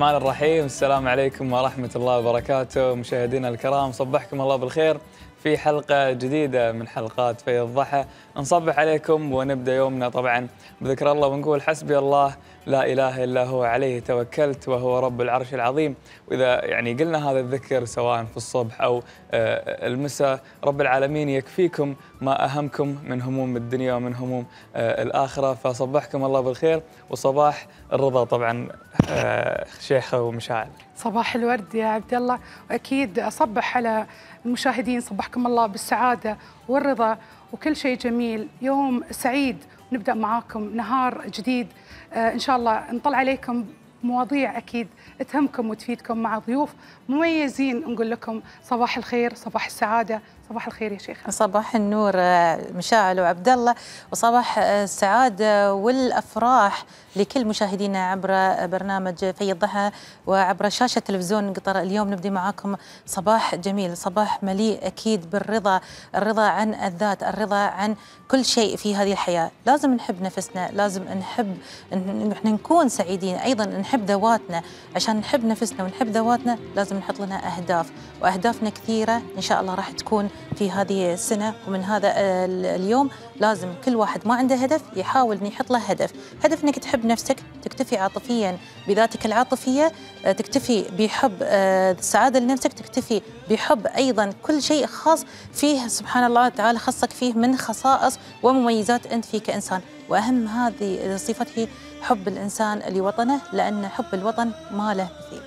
الرحمن الرحيم السلام عليكم ورحمة الله وبركاته مشاهدينا الكرام صبحكم الله بالخير في حلقة جديدة من حلقات في الضحى نصبح عليكم ونبدأ يومنا طبعا بذكر الله ونقول حسبي الله لا إله إلا هو عليه توكلت وهو رب العرش العظيم وإذا يعني قلنا هذا الذكر سواء في الصبح أو آه، المساء رب العالمين يكفيكم ما أهمكم من هموم الدنيا ومن هموم آه، الآخرة فصبحكم الله بالخير وصباح الرضا طبعا آه، شيخة ومشاعل صباح الورد يا عبد الله وأكيد أصبح على المشاهدين صبحكم الله بالسعادة والرضا وكل شيء جميل يوم سعيد نبدأ معاكم نهار جديد آه، إن شاء الله نطلع عليكم مواضيع أكيد تهمكم وتفيدكم مع ضيوف مميزين نقول لكم صباح الخير صباح السعادة صباح الخير يا شيخ صباح النور آه، مشاعل وعبد الله وصباح آه، السعادة والأفراح لكل مشاهدينا عبر برنامج في الضحى وعبر شاشة تلفزيون قطر اليوم نبدي معاكم صباح جميل صباح مليء أكيد بالرضا الرضا عن الذات الرضا عن كل شيء في هذه الحياة لازم نحب نفسنا لازم نحب احنا نكون سعيدين أيضا نحب ذواتنا عشان نحب نفسنا ونحب ذواتنا لازم نحط لنا أهداف وأهدافنا كثيرة إن شاء الله راح تكون في هذه السنة ومن هذا آه، اليوم لازم كل واحد ما عنده هدف يحاول انه يحط له هدف هدف انك تحب نفسك تكتفي عاطفيا بذاتك العاطفيه آه، تكتفي بحب السعاده آه، لنفسك تكتفي بحب ايضا كل شيء خاص فيه سبحان الله تعالى خصك فيه من خصائص ومميزات انت فيه كانسان واهم هذه الصفات هي حب الانسان لوطنه لان حب الوطن ما له مثيل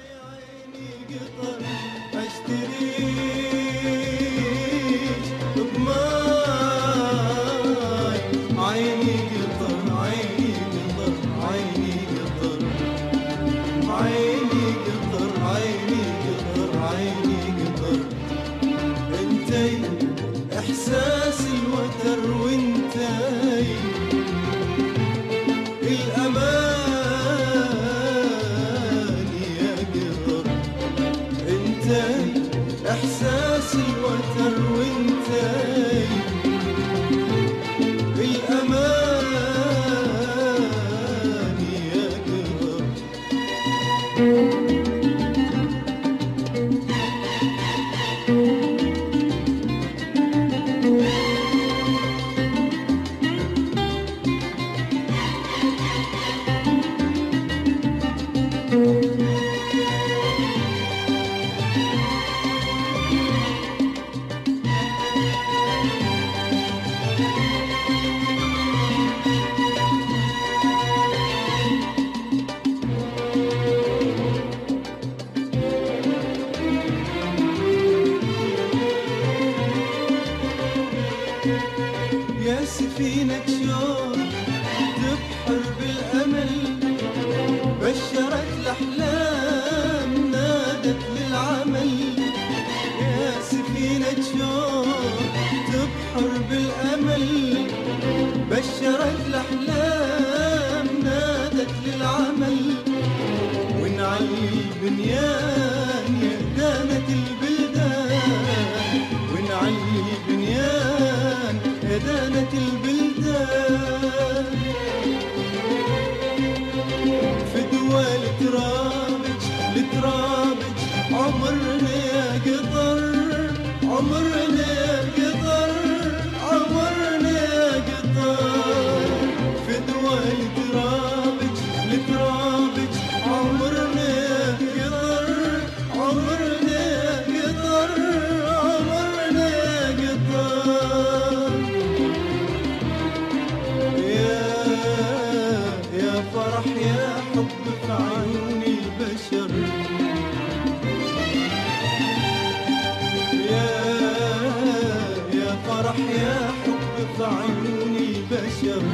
اليوم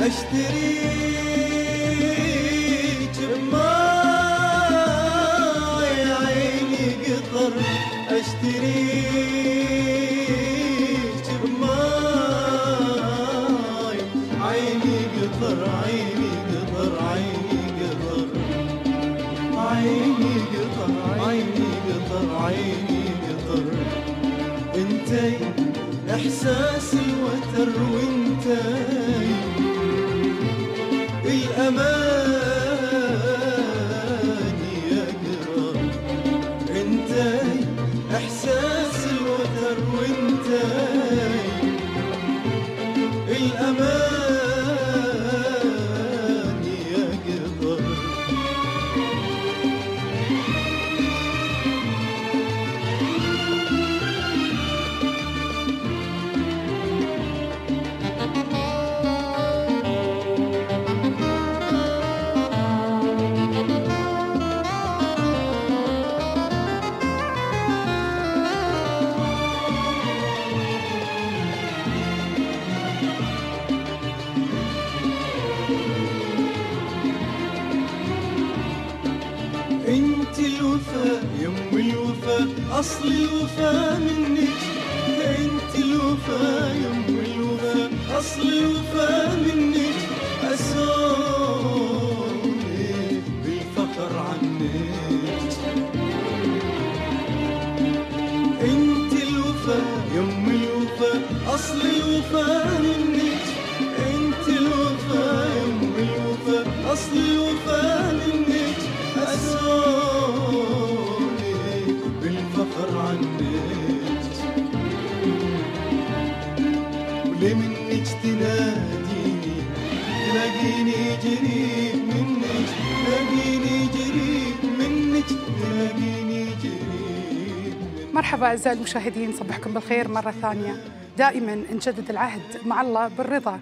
اشتريك بماي عيني قطر اشتريك بماي عيني قطر عيني قطر عيني قطر عيني قطر عيني قطر عيني قطر انتي احساس الوتر وانت الامان مرحبا أعزائي المشاهدين صبحكم بالخير مرة ثانية دائما نجدد العهد مع الله بالرضا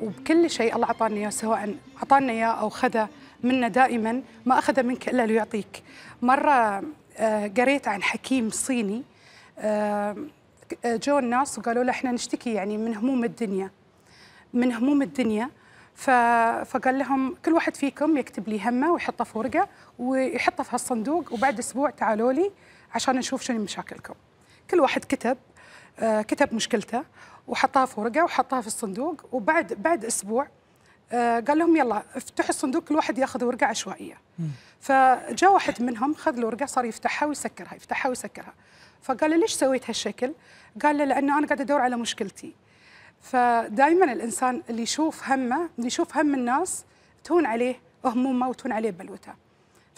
وبكل شيء الله أعطانا إياه سواء أعطانا إياه أو خذه منا دائما ما أخذ منك إلا ليعطيك مرة آه، قريت عن حكيم صيني آه، جو الناس وقالوا له احنا نشتكي يعني من هموم الدنيا من هموم الدنيا فقال لهم كل واحد فيكم يكتب لي همه ويحطه في ورقه ويحطه في هالصندوق وبعد اسبوع تعالوا لي عشان نشوف شنو مشاكلكم كل واحد كتب آه، كتب مشكلته وحطها في ورقه وحطها في الصندوق وبعد بعد اسبوع آه، قال لهم يلا افتحوا الصندوق كل واحد ياخذ ورقه عشوائيه فجاء واحد منهم خذ الورقه صار يفتحها ويسكرها يفتحها ويسكرها فقال له ليش سويت هالشكل قال له لانه انا قاعد ادور على مشكلتي فدائما الانسان اللي يشوف همه اللي يشوف هم الناس تهون عليه همومه وتهون عليه بلوته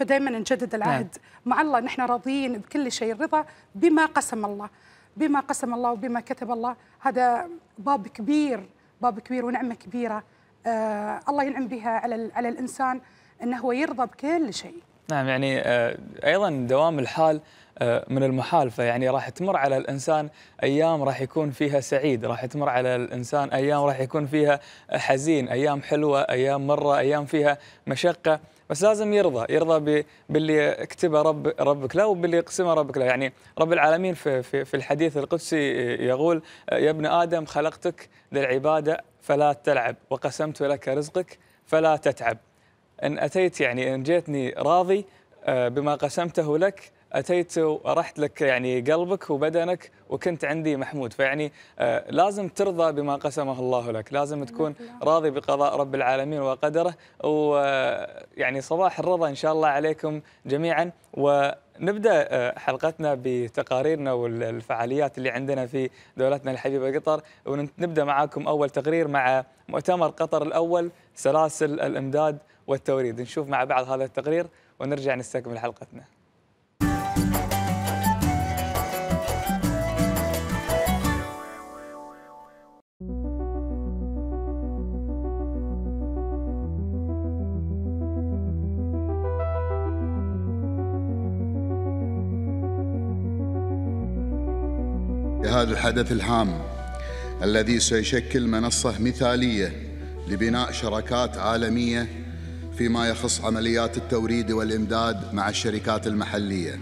فدائما نجدد العهد نعم. مع الله نحن راضيين بكل شيء الرضا بما قسم الله بما قسم الله وبما كتب الله هذا باب كبير باب كبير ونعمه كبيره آه الله ينعم بها على على الانسان انه هو يرضى بكل شيء نعم يعني آه، ايضا دوام الحال آه، من المحال يعني راح تمر على الانسان ايام راح يكون فيها سعيد، راح تمر على الانسان ايام راح يكون فيها حزين، ايام حلوه، ايام مره، ايام فيها مشقه، بس لازم يرضى يرضى باللي كتبه رب ربك له وباللي يقسمه ربك له يعني رب العالمين في, في, في الحديث القدسي يقول يا ابن آدم خلقتك للعبادة فلا تلعب وقسمت لك رزقك فلا تتعب إن أتيت يعني إن جئتني راضي آه، بما قسمته لك اتيت ورحت لك يعني قلبك وبدنك وكنت عندي محمود فيعني آه، لازم ترضى بما قسمه الله لك لازم تكون راضي بقضاء رب العالمين وقدره ويعني آه، صباح الرضا ان شاء الله عليكم جميعا و نبدا آه، حلقتنا بتقاريرنا والفعاليات اللي عندنا في دولتنا الحبيبه قطر ونبدا معاكم اول تقرير مع مؤتمر قطر الاول سلاسل الامداد والتوريد نشوف مع بعض هذا التقرير ونرجع نستكمل حلقتنا الحدث الهام الذي سيشكل منصة مثالية لبناء شراكات عالمية فيما يخص عمليات التوريد والإمداد مع الشركات المحلية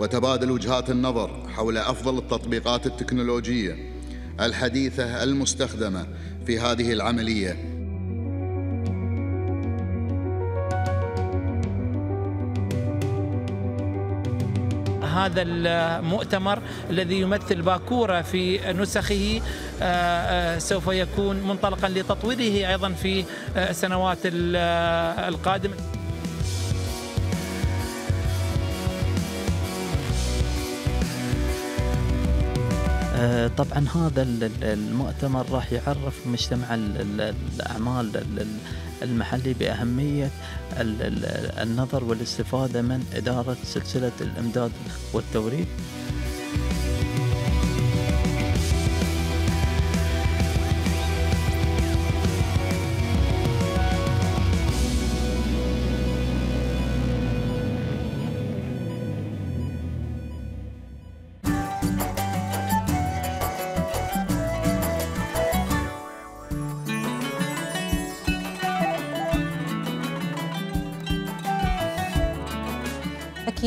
وتبادل وجهات النظر حول أفضل التطبيقات التكنولوجية الحديثة المستخدمة في هذه العملية هذا المؤتمر الذي يمثل باكوره في نسخه آه، آه، سوف يكون منطلقا لتطويره ايضا في آه، السنوات القادمه طبعا هذا المؤتمر راح يعرف مجتمع الاعمال المحلي بأهمية النظر والاستفادة من إدارة سلسلة الإمداد والتوريد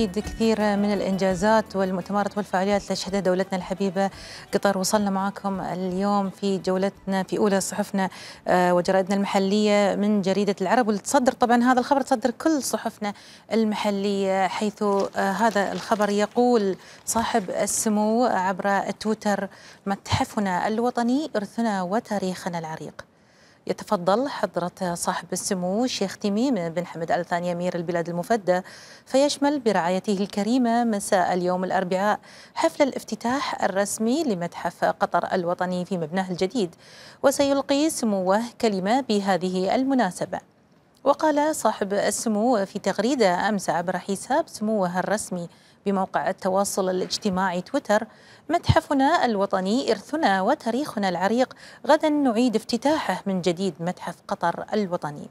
أكيد كثير من الإنجازات والمؤتمرات والفعاليات اللي شهدها دولتنا الحبيبة قطر وصلنا معكم اليوم في جولتنا في أولى صحفنا آه، وجرائدنا المحلية من جريدة العرب والتصدر طبعا هذا الخبر تصدر كل صحفنا المحلية حيث آه، هذا الخبر يقول صاحب السمو عبر تويتر متحفنا الوطني إرثنا وتاريخنا العريق يتفضل حضرة صاحب السمو الشيخ تميم بن حمد آل ثاني أمير البلاد المفدى فيشمل برعايته الكريمة مساء اليوم الأربعاء حفل الافتتاح الرسمي لمتحف قطر الوطني في مبناه الجديد وسيلقي سموه كلمة بهذه المناسبة وقال صاحب السمو في تغريدة أمس عبر حساب سموه الرسمي بموقع التواصل الاجتماعي تويتر متحفنا الوطني إرثنا وتاريخنا العريق غدا نعيد افتتاحه من جديد متحف قطر الوطني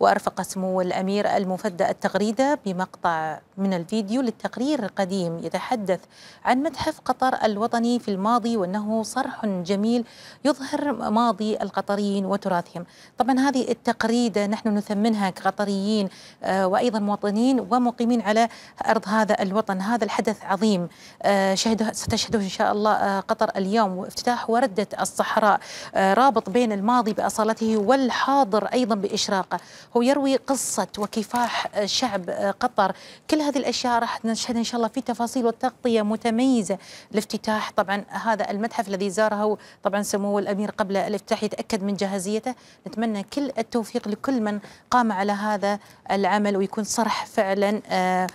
وأرفق سمو الأمير المفدى التغريدة بمقطع من الفيديو للتقرير القديم يتحدث عن متحف قطر الوطني في الماضي وأنه صرح جميل يظهر ماضي القطريين وتراثهم طبعا هذه التقريدة نحن نثمنها كقطريين آه، وأيضا مواطنين ومقيمين على أرض هذا الوطن هذا الحدث عظيم آه، شهده ستشهده إن شاء الله آه، قطر اليوم وافتتاح وردة الصحراء رابط بين الماضي بأصالته والحاضر أيضا بإشراقه هو يروي قصة وكفاح آه، شعب آه، قطر كل هذه الأشياء راح نشهد إن شاء الله في تفاصيل وتغطية متميزة لافتتاح طبعا هذا المتحف الذي زاره طبعا سمو الأمير قبل الافتتاح يتأكد من جاهزيته نتمنى كل التوفيق لكل من قام على هذا العمل ويكون صرح فعلا آه،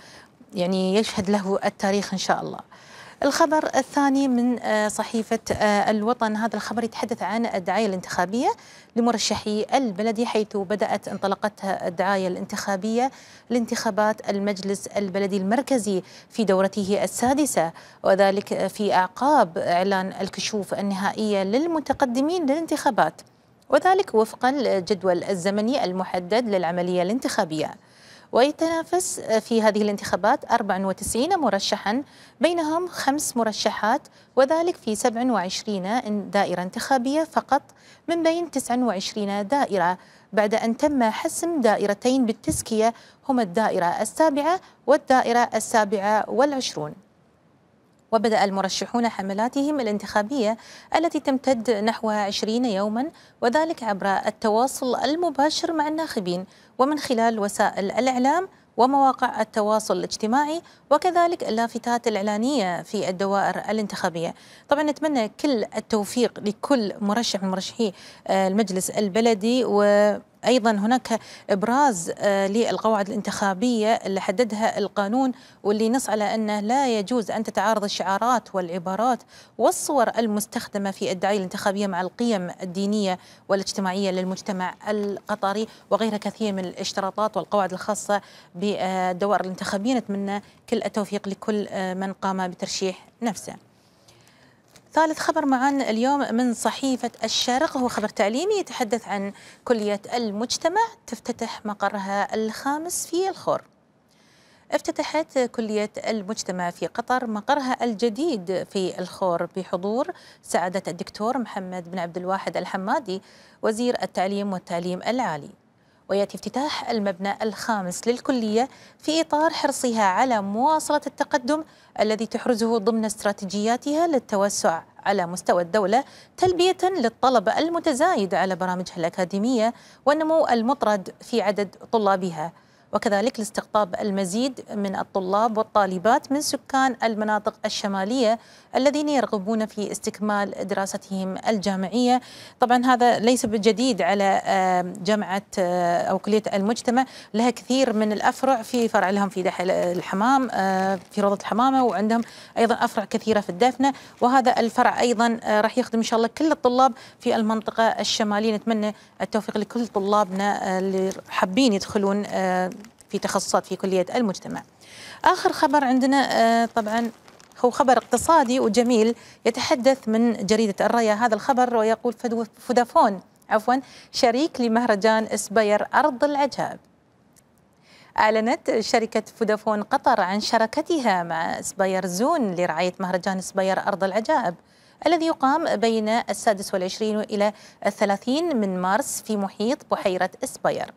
يعني يشهد له التاريخ إن شاء الله الخبر الثاني من آه، صحيفة آه، الوطن هذا الخبر يتحدث عن الدعاية الانتخابية لمرشحي البلدي حيث بدأت انطلقتها الدعاية الانتخابية لانتخابات المجلس البلدي المركزي في دورته السادسة وذلك في أعقاب إعلان الكشوف النهائية للمتقدمين للانتخابات وذلك وفقا للجدول الزمني المحدد للعملية الانتخابية ويتنافس في هذه الانتخابات 94 مرشحا بينهم خمس مرشحات وذلك في 27 دائرة انتخابية فقط من بين 29 دائرة بعد أن تم حسم دائرتين بالتزكية هما الدائرة السابعة والدائرة السابعة والعشرون وبدأ المرشحون حملاتهم الانتخابية التي تمتد نحو 20 يوما وذلك عبر التواصل المباشر مع الناخبين ومن خلال وسائل الإعلام ومواقع التواصل الاجتماعي وكذلك اللافتات الإعلانية في الدوائر الانتخابية طبعا نتمنى كل التوفيق لكل مرشح من مرشحي آه، المجلس البلدي و أيضا هناك إبراز آه، للقواعد الانتخابية اللي حددها القانون واللي نص على أنه لا يجوز أن تتعارض الشعارات والعبارات والصور المستخدمة في الدعاية الانتخابية مع القيم الدينية والاجتماعية للمجتمع القطري وغيرها كثير من الاشتراطات والقواعد الخاصة بالدوائر الانتخابية نتمنى كل التوفيق لكل آه، من قام بترشيح نفسه ثالث خبر معنا اليوم من صحيفة الشرق هو خبر تعليمي يتحدث عن كلية المجتمع تفتتح مقرها الخامس في الخور افتتحت كلية المجتمع في قطر مقرها الجديد في الخور بحضور سعادة الدكتور محمد بن عبد الواحد الحمادي وزير التعليم والتعليم العالي وياتي افتتاح المبنى الخامس للكليه في اطار حرصها على مواصله التقدم الذي تحرزه ضمن استراتيجياتها للتوسع على مستوى الدولة تلبية للطلب المتزايد على برامجها الأكاديمية والنمو المطرد في عدد طلابها وكذلك لاستقطاب المزيد من الطلاب والطالبات من سكان المناطق الشمالية الذين يرغبون في استكمال دراستهم الجامعية طبعا هذا ليس بالجديد على جامعة آه، أو كلية المجتمع لها كثير من الأفرع في فرع لهم في دحل الحمام آه، في روضة الحمامة وعندهم أيضا أفرع كثيرة في الدفنة وهذا الفرع أيضا آه، راح يخدم إن شاء الله كل الطلاب في المنطقة الشمالية نتمنى التوفيق لكل طلابنا اللي حابين يدخلون في تخصصات في كلية المجتمع آخر خبر عندنا آه، طبعا هو خبر اقتصادي وجميل يتحدث من جريدة الرأي هذا الخبر ويقول فودافون عفوا شريك لمهرجان اسبير أرض العجائب أعلنت شركة فودافون قطر عن شراكتها مع سباير زون لرعاية مهرجان سباير أرض العجائب الذي يقام بين السادس والعشرين إلى الثلاثين من مارس في محيط بحيرة سباير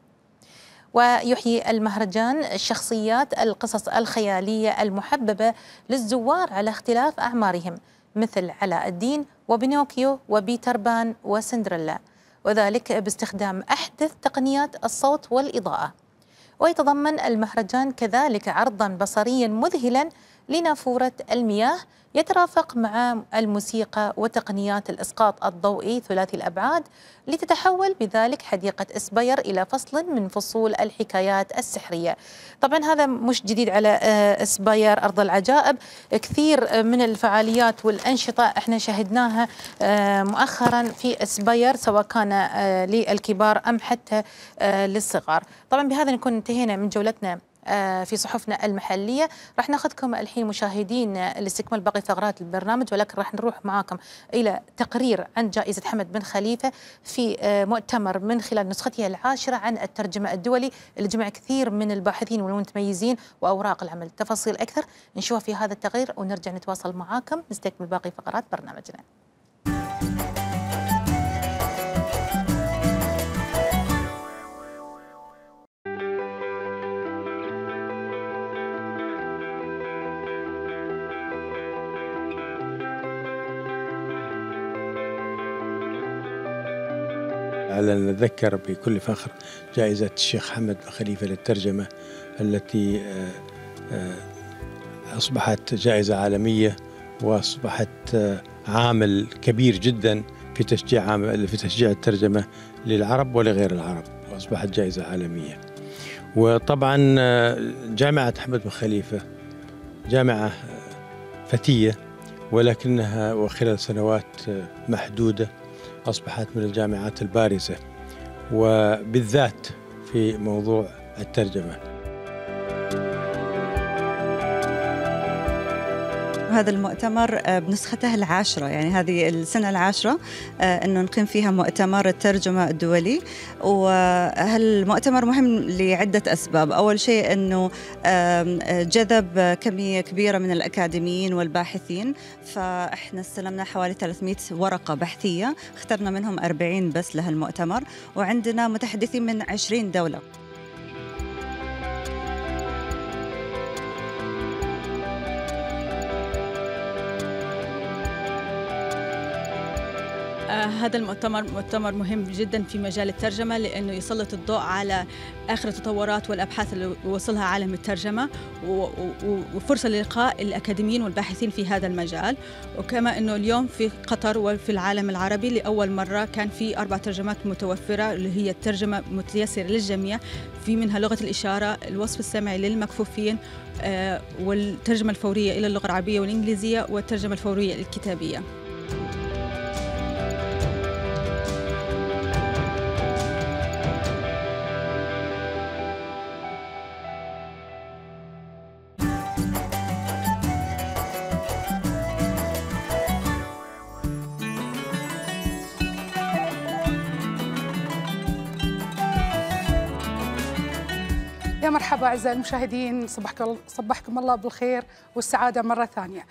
ويحيي المهرجان الشخصيات القصص الخيالية المحببة للزوار على اختلاف أعمارهم مثل علاء الدين وبينوكيو وبيتر بان وسندريلا وذلك باستخدام أحدث تقنيات الصوت والإضاءة ويتضمن المهرجان كذلك عرضا بصريا مذهلا لنافورة المياه يترافق مع الموسيقى وتقنيات الإسقاط الضوئي ثلاثي الأبعاد لتتحول بذلك حديقة إسبير إلى فصل من فصول الحكايات السحرية طبعا هذا مش جديد على آه، إسبير أرض العجائب كثير آه، من الفعاليات والأنشطة احنا شهدناها آه، مؤخرا في إسبير سواء كان للكبار أم حتى للصغار طبعا بهذا نكون انتهينا من جولتنا آه، في صحفنا المحلية راح ناخذكم الحين مشاهدين لاستكمال باقي ثغرات البرنامج ولكن راح نروح معاكم إلى تقرير عن جائزة حمد بن خليفة في آه، مؤتمر من خلال نسختها العاشرة عن الترجمة الدولي اللي جمع كثير من الباحثين والمتميزين وأوراق العمل تفاصيل أكثر نشوفها في هذا التقرير ونرجع نتواصل معاكم نستكمل باقي فقرات برنامجنا هذا نتذكر بكل فخر جائزة الشيخ حمد بن خليفة للترجمة التي آه، آه، أصبحت جائزة عالمية وأصبحت آه، عامل كبير جدا في تشجيع في تشجيع الترجمة للعرب ولغير العرب وأصبحت جائزة عالمية وطبعا جامعة حمد بن خليفة جامعة فتية ولكنها وخلال سنوات محدودة أصبحت من الجامعات البارزة وبالذات في موضوع الترجمه هذا المؤتمر آه، بنسخته العاشرة يعني هذه السنة العاشرة آه، أنه نقيم فيها مؤتمر الترجمة الدولي وهالمؤتمر مهم لعدة أسباب أول شيء أنه جذب كمية كبيرة من الأكاديميين والباحثين فإحنا استلمنا حوالي 300 ورقة بحثية اخترنا منهم 40 بس لهالمؤتمر وعندنا متحدثين من 20 دولة آه، هذا المؤتمر مؤتمر مهم جدا في مجال الترجمة لأنه يسلط الضوء على آخر التطورات والأبحاث اللي وصلها عالم الترجمة وفرصة للقاء الأكاديميين والباحثين في هذا المجال وكما أنه اليوم في قطر وفي العالم العربي لأول مرة كان في أربع ترجمات متوفرة اللي هي الترجمة متيسرة للجميع في منها لغة الإشارة الوصف السمعي للمكفوفين آه، والترجمة الفورية إلى اللغة العربية والإنجليزية والترجمة الفورية الكتابية مرحبا أعزائي المشاهدين صبحكم صبحكم الله بالخير والسعادة مرة ثانية.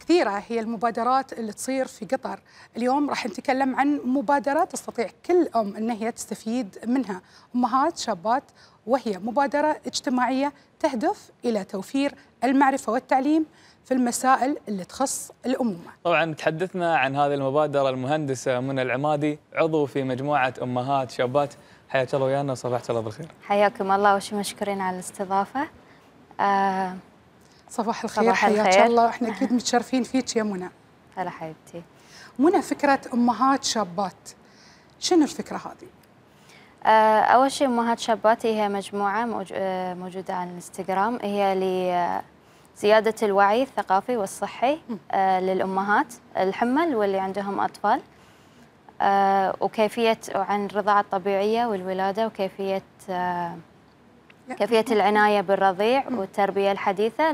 كثيرة هي المبادرات اللي تصير في قطر، اليوم راح نتكلم عن مبادرة تستطيع كل أم أن هي تستفيد منها، أمهات شابات وهي مبادرة اجتماعية تهدف إلى توفير المعرفة والتعليم في المسائل اللي تخص الأمومة طبعا تحدثنا عن هذه المبادرة المهندسة منى العمادي عضو في مجموعة أمهات شابات حياك الله ويانا وصبحت الله بالخير حياكم الله وش مشكورين على الاستضافه آه صباح الخير صباح حياك الله احنا اكيد متشرفين فيك يا منى هلا حبيبتي منى فكره امهات شابات شنو الفكره هذه آه اول شيء امهات شابات هي مجموعه آه، موجوده على الانستغرام هي لزياده الوعي الثقافي والصحي آه للامهات الحمل واللي عندهم اطفال آه، وكيفية عن الرضاعة الطبيعية والولادة وكيفية آه، كيفية العناية بالرضيع والتربية الحديثة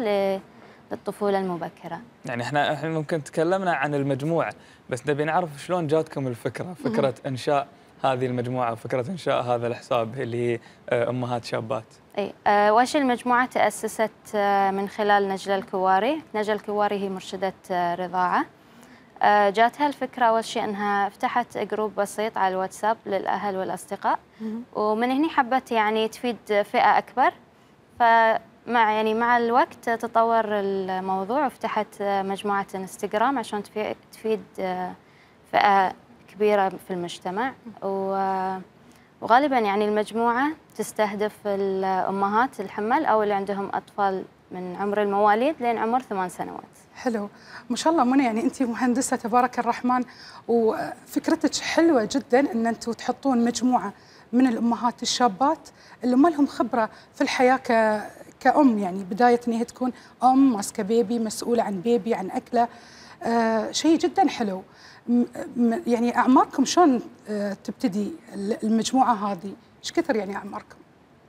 للطفولة المبكرة يعني احنا احنا ممكن تكلمنا عن المجموعة بس نبي نعرف شلون جاتكم الفكرة فكرة إنشاء هذه المجموعة فكرة إنشاء هذا الحساب اللي هي آه، أمهات شابات أي واش المجموعة تأسست من خلال نجلة الكواري نجلة الكواري هي مرشدة رضاعة آه، جاتها الفكره اول شيء انها فتحت جروب بسيط على الواتساب للاهل والاصدقاء ومن هنا حبت يعني تفيد فئه اكبر فمع يعني مع الوقت تطور الموضوع وفتحت مجموعه انستغرام عشان تفيد آه، فئه كبيره في المجتمع وغالبا يعني المجموعه تستهدف الامهات الحمل او اللي عندهم اطفال من عمر المواليد لين عمر ثمان سنوات حلو ما شاء الله منى يعني انت مهندسه تبارك الرحمن وفكرتك حلوه جدا ان انتم تحطون مجموعه من الامهات الشابات اللي ما لهم خبره في الحياه ك... كأم يعني بداية أن هي تكون أم ماسكة بيبي مسؤولة عن بيبي عن أكله آه شيء جدا حلو يعني أعماركم شلون آه تبتدي المجموعة هذه إيش كثر يعني أعماركم؟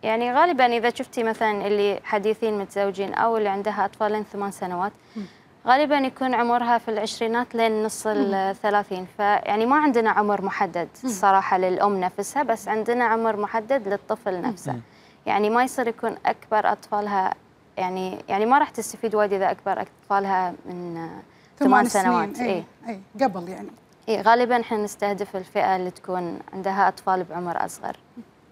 يعني غالبا إذا شفتي مثلا اللي حديثين متزوجين أو اللي عندها أطفال ثمان سنوات م. غالبا يكون عمرها في العشرينات لين نص الثلاثين فيعني ما عندنا عمر محدد الصراحة للأم نفسها بس عندنا عمر محدد للطفل نفسه يعني ما يصير يكون أكبر أطفالها يعني يعني ما راح تستفيد وايد إذا أكبر أطفالها من ثمان سنوات أي, أي. أي. قبل يعني اي غالبا احنا نستهدف الفئه اللي تكون عندها اطفال بعمر اصغر.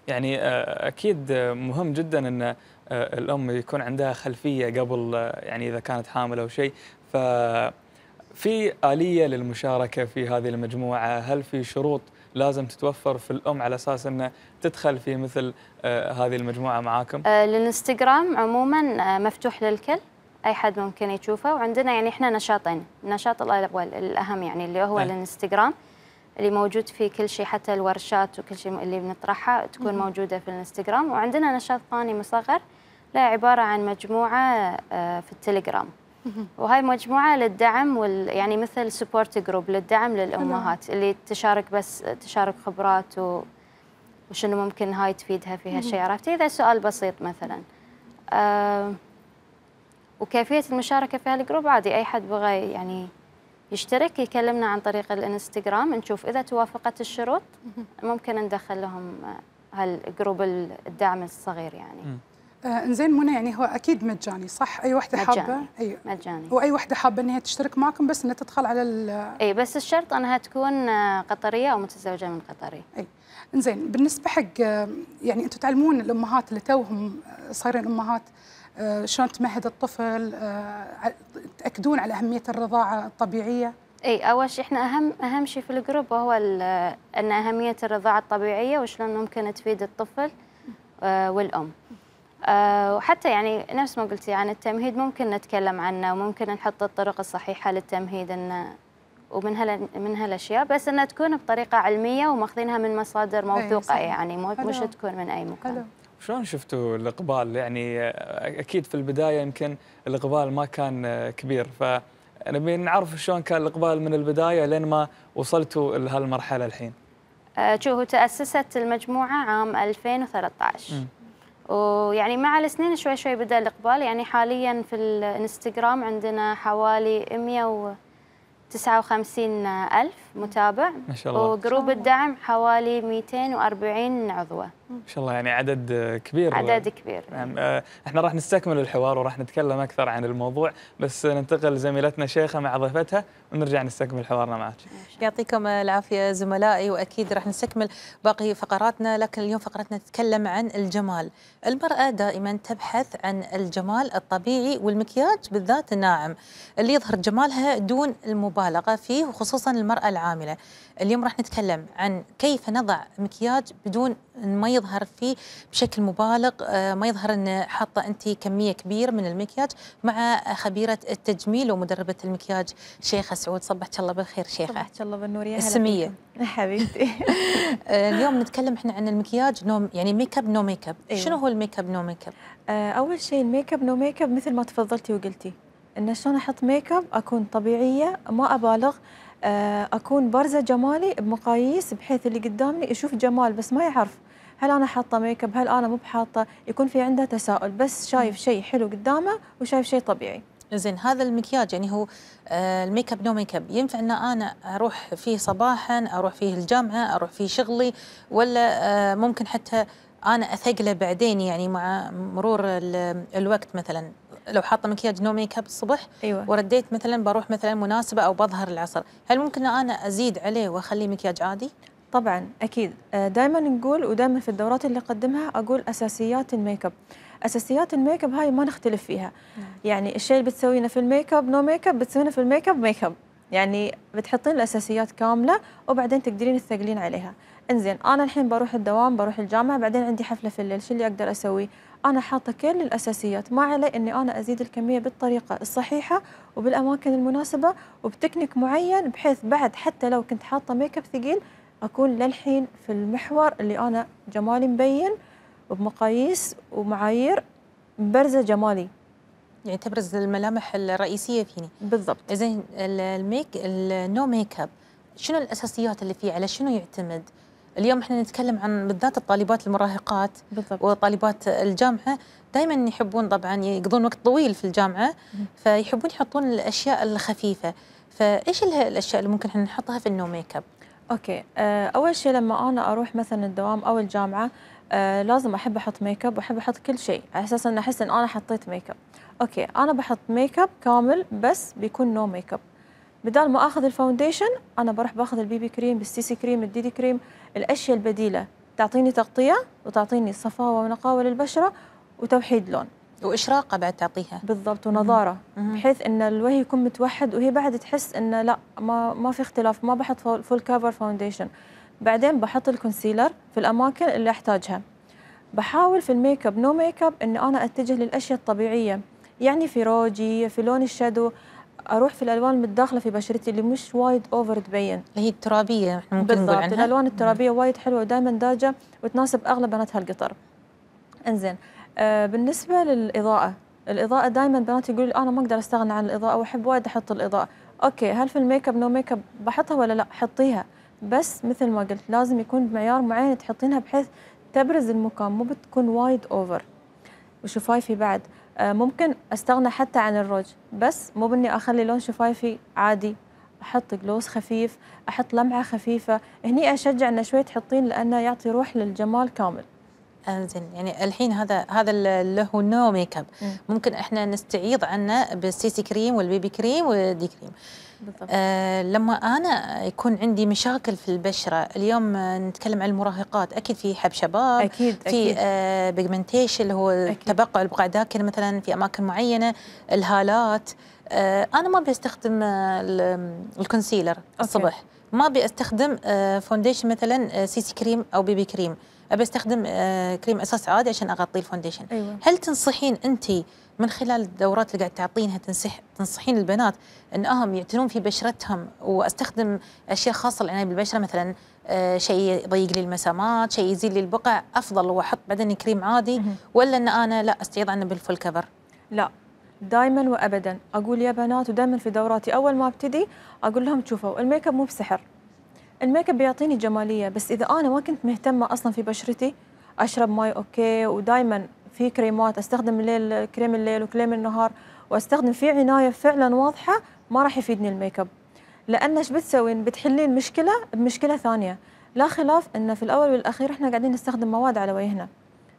يعني آه، اكيد مهم جدا ان آه، الام يكون عندها خلفيه قبل آه، يعني اذا كانت حاملة او شيء ففي آلية للمشاركة في هذه المجموعة هل في شروط لازم تتوفر في الأم على أساس أنه تدخل في مثل آه، هذه المجموعة معاكم؟ الانستغرام آه، عموما آه، مفتوح للكل اي حد ممكن يشوفه وعندنا يعني احنا نشاطين النشاط الاول الاهم يعني اللي هو إيه. الانستغرام اللي موجود فيه كل شيء حتى الورشات وكل شيء اللي بنطرحها تكون موجوده في الانستغرام وعندنا نشاط ثاني مصغر لا عباره عن مجموعه في التليجرام وهاي مجموعه للدعم وال يعني مثل سبورت جروب للدعم للامهات نعم. اللي تشارك بس تشارك خبرات و وشنو ممكن هاي تفيدها في هالشيء عرفتي اذا سؤال بسيط مثلا أه وكيفيه المشاركه في هالجروب عادي اي حد بغى يعني يشترك يكلمنا عن طريق الانستغرام نشوف اذا توافقت الشروط ممكن ندخل لهم هالجروب الدعم الصغير يعني آه انزين منى يعني هو اكيد مجاني صح اي وحده حابه اي أيوة. مجاني واي وحده حابه انها تشترك معكم بس انها تدخل على اي بس الشرط انها تكون آه، قطريه او متزوجه من قطري اي انزين بالنسبه حق آه، يعني انتم تعلمون الامهات اللي توهم آه، صايرين امهات شلون تمهد الطفل تاكدون على اهميه الرضاعه الطبيعيه اي اول شيء احنا اهم اهم شيء في الجروب هو ان اهميه الرضاعه الطبيعيه وشلون ممكن تفيد الطفل والام آه، وحتى يعني نفس ما قلتي عن التمهيد ممكن نتكلم عنه وممكن نحط الطرق الصحيحة للتمهيد إنه ومن هل من هالاشياء بس انها تكون بطريقه علميه وماخذينها من مصادر إيه، موثوقه يعني يعني مش تكون من اي مكان حلو. شلون شفتوا الاقبال يعني اكيد في البدايه يمكن الاقبال ما كان كبير ف نبي نعرف شلون كان الاقبال من البدايه لين ما وصلتوا لهالمرحله الحين. آه، شوفوا تاسست المجموعه عام 2013 م. ويعني مع السنين شوي شوي بدا الاقبال يعني حاليا في الانستغرام عندنا حوالي 159 الف متابع ما شاء الله وجروب الدعم حوالي 240 عضوه ما شاء الله يعني عدد كبير عدد كبير يعني احنا راح نستكمل الحوار وراح نتكلم اكثر عن الموضوع بس ننتقل لزميلتنا شيخه مع ضيفتها ونرجع نستكمل حوارنا معك يعطيكم العافيه زملائي واكيد راح نستكمل باقي فقراتنا لكن اليوم فقرتنا تتكلم عن الجمال المراه دائما تبحث عن الجمال الطبيعي والمكياج بالذات الناعم اللي يظهر جمالها دون المبالغه فيه وخصوصا المراه العامه العامله اليوم راح نتكلم عن كيف نضع مكياج بدون ما يظهر فيه بشكل مبالغ آه، ما يظهر ان حاطه انت كميه كبيره من المكياج مع خبيره التجميل ومدربه المكياج شيخه سعود صبحك الله بالخير شيخه صبحك الله بالنور يا السميه حبيبتي آه، اليوم نتكلم احنا عن المكياج نوم يعني ميك اب نو ميك اب شنو هو الميك اب نو ميك اب اول شيء الميك اب نو ميك اب مثل ما تفضلتي وقلتي ان شلون احط ميك اب اكون طبيعيه ما ابالغ آه، اكون بارزه جمالي بمقاييس بحيث اللي قدامي يشوف جمال بس ما يعرف هل انا حاطه ميك اب هل انا مو بحاطه يكون في عنده تساؤل بس شايف شيء حلو قدامه وشايف شيء طبيعي زين هذا المكياج يعني هو آه، الميك اب نو ميك اب ينفع ان انا اروح فيه صباحا اروح فيه الجامعه اروح فيه شغلي ولا آه، ممكن حتى انا اثقله بعدين يعني مع مرور الوقت مثلا لو حاطه مكياج نو ميك اب الصبح أيوة. ورديت مثلا بروح مثلا مناسبه او بظهر العصر هل ممكن انا ازيد عليه واخليه مكياج عادي طبعا اكيد آه، دائما نقول ودائما في الدورات اللي اقدمها اقول اساسيات الميك اب اساسيات الميك اب هاي ما نختلف فيها نعم. يعني الشيء اللي بتسوينه في الميك اب نو ميك اب بتسوينه في الميك اب ميك اب يعني بتحطين الاساسيات كامله وبعدين تقدرين تثقلين عليها انزين انا الحين بروح الدوام بروح الجامعه بعدين عندي حفله في الليل شو اللي اقدر اسويه انا حاطه كل الاساسيات ما علي اني انا ازيد الكميه بالطريقه الصحيحه وبالاماكن المناسبه وبتكنيك معين بحيث بعد حتى لو كنت حاطه ميك اب ثقيل اكون للحين في المحور اللي انا جمالي مبين وبمقاييس ومعايير مبرزه جمالي يعني تبرز الملامح الرئيسيه فيني بالضبط زين الميك النو ميك اب شنو الاساسيات اللي فيه على شنو يعتمد اليوم احنا نتكلم عن بالذات الطالبات المراهقات بالضبط. وطالبات الجامعه دائما يحبون طبعا يقضون وقت طويل في الجامعه فيحبون يحطون الاشياء الخفيفه فايش الاشياء اللي ممكن احنا نحطها في النو ميك اب؟ اوكي آه، اول شيء لما انا اروح مثلا الدوام او الجامعه آه، لازم احب احط ميك اب واحب احط كل شيء على اساس ان احس ان انا حطيت ميك اب اوكي انا بحط ميك اب كامل بس بيكون نو ميك اب بدال ما اخذ الفاونديشن انا بروح باخذ البيبي كريم بالسي سي كريم الدي دي كريم الأشياء البديلة تعطيني تغطية وتعطيني صفاوة ونقاوة للبشرة وتوحيد لون وإشراقة بعد تعطيها بالضبط ونظارة مم. بحيث إن الوجه يكون متوحد وهي بعد تحس إنه لا ما ما في اختلاف ما بحط فول كفر فاونديشن بعدين بحط الكونسيلر في الأماكن اللي أحتاجها بحاول في الميك اب نو ميك اب إن أنا أتجه للأشياء الطبيعية يعني في روجي في لون الشادو اروح في الالوان المتداخله في بشرتي اللي مش وايد اوفر تبين اللي هي الترابيه احنا ممكن بالضبط نقول عنها الالوان الترابيه وايد حلوه ودائما داجه وتناسب اغلب بنات هالقطر انزين آه بالنسبه للاضاءه الاضاءه دائما بنات يقولوا لي انا ما اقدر استغنى عن الاضاءه واحب وايد احط الاضاءه اوكي هل في الميك اب نو ميك اب بحطها ولا لا حطيها بس مثل ما قلت لازم يكون بمعيار معين تحطينها بحيث تبرز المكان مو بتكون وايد اوفر وشفايفي بعد آه، ممكن استغنى حتى عن الروج بس مو بني اخلي لون شفايفي عادي احط جلوس خفيف احط لمعه خفيفه هني اشجع انه شوي تحطين لانه يعطي روح للجمال كامل انزين آه، يعني الحين هذا هذا اللي هو نو ميك اب ممكن احنا نستعيض عنه بالسي سي كريم والبيبي كريم والدي كريم بالضبط. آه لما انا يكون عندي مشاكل في البشره اليوم نتكلم عن المراهقات اكيد في حب شباب أكيد في آه بيجمنتيشن اللي هو تبقع البقع داكنه مثلا في اماكن معينه الهالات آه انا ما بستخدم الكونسيلر آه، الصبح أوكي. ما بستخدم آه فونديشن مثلا آه، سي سي كريم او بيبي كريم ابي استخدم آه، كريم اساس عادي عشان اغطي الفونديشن أيوة. هل تنصحين انت من خلال الدورات اللي قاعد تعطينها تنصح تنصحين البنات انهم يعتنون في بشرتهم واستخدم اشياء خاصه للعنايه بالبشره مثلا آه، شيء يضيق لي المسامات، شيء يزيل لي البقع، افضل واحط بعدين كريم عادي ولا ان انا لا استعيض عنه بالفول كفر؟ لا دائما وابدا اقول يا بنات ودائما في دوراتي اول ما ابتدي اقول لهم شوفوا الميك اب مو بسحر الميك اب بيعطيني جماليه بس اذا انا ما كنت مهتمه اصلا في بشرتي اشرب ماي اوكي ودائما في كريمات استخدم الليل كريم الليل وكريم النهار واستخدم في عنايه فعلا واضحه ما راح يفيدني الميك اب لان ايش بتسوين بتحلين مشكله بمشكله ثانيه لا خلاف ان في الاول والاخير احنا قاعدين نستخدم مواد على وجهنا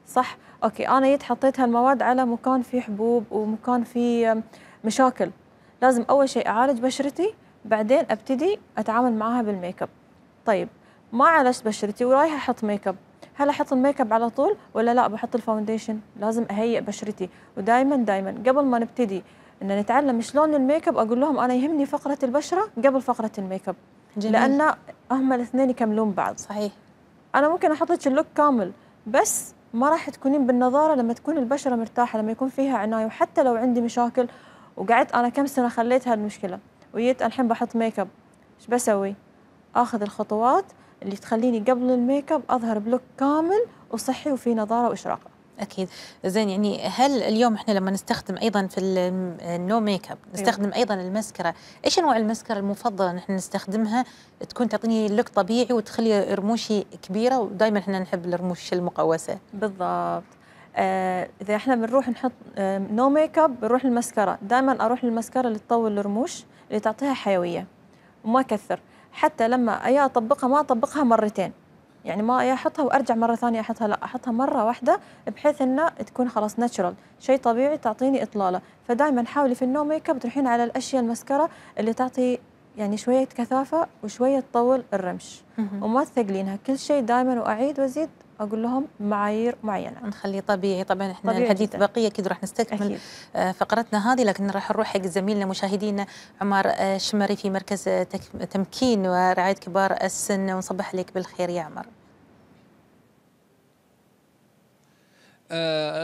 صح اوكي انا جيت حطيت هالمواد على مكان فيه حبوب ومكان فيه مشاكل لازم اول شيء اعالج بشرتي بعدين ابتدي اتعامل معاها بالميك اب طيب ما عالجت بشرتي ورايحه احط ميك اب هل احط الميك اب على طول ولا لا بحط الفاونديشن لازم اهيئ بشرتي ودائما دائما قبل ما نبتدي ان نتعلم شلون الميك اب اقول لهم انا يهمني فقره البشره قبل فقره الميك اب جميل. لان هم الاثنين يكملون بعض صحيح انا ممكن احط لك اللوك كامل بس ما راح تكونين بالنظاره لما تكون البشره مرتاحه لما يكون فيها عنايه وحتى لو عندي مشاكل وقعدت انا كم سنه خليت هالمشكله وجيت الحين بحط ميك اب ايش بسوي اخذ الخطوات اللي تخليني قبل الميك اب اظهر بلوك كامل وصحي وفي نضاره واشراق اكيد زين يعني هل اليوم احنا لما نستخدم ايضا في النو ميك اب نستخدم ايضا المسكره ايش انواع المسكره المفضله نحن نستخدمها تكون تعطيني لوك طبيعي وتخلي رموشي كبيره ودائما احنا نحب الرموش المقوسه بالضبط آه اذا احنا بنروح نحط آه نو ميك اب بنروح للمسكره دائما اروح للمسكره اللي تطول الرموش اللي تعطيها حيويه وما كثر حتى لما اجي اطبقها ما اطبقها مرتين يعني ما احطها وارجع مره ثانيه احطها لا احطها مره واحده بحيث انها تكون خلاص ناتشرال شيء طبيعي تعطيني اطلاله فدائما حاولي في النوم ميك اب تروحين على الاشياء المسكره اللي تعطي يعني شويه كثافه وشويه تطول الرمش وما تثقلينها كل شيء دائما واعيد وازيد اقول لهم معايير معينه نخليه طبيعي طبعا احنا طبيعي الحديث جدا. بقيه اكيد راح نستكمل أكيد. آه، فقرتنا هذه لكن راح نروح حق زميلنا مشاهدينا عمر آه، شمري في مركز آه، تمكين ورعايه كبار السن ونصبح عليك بالخير يا عمر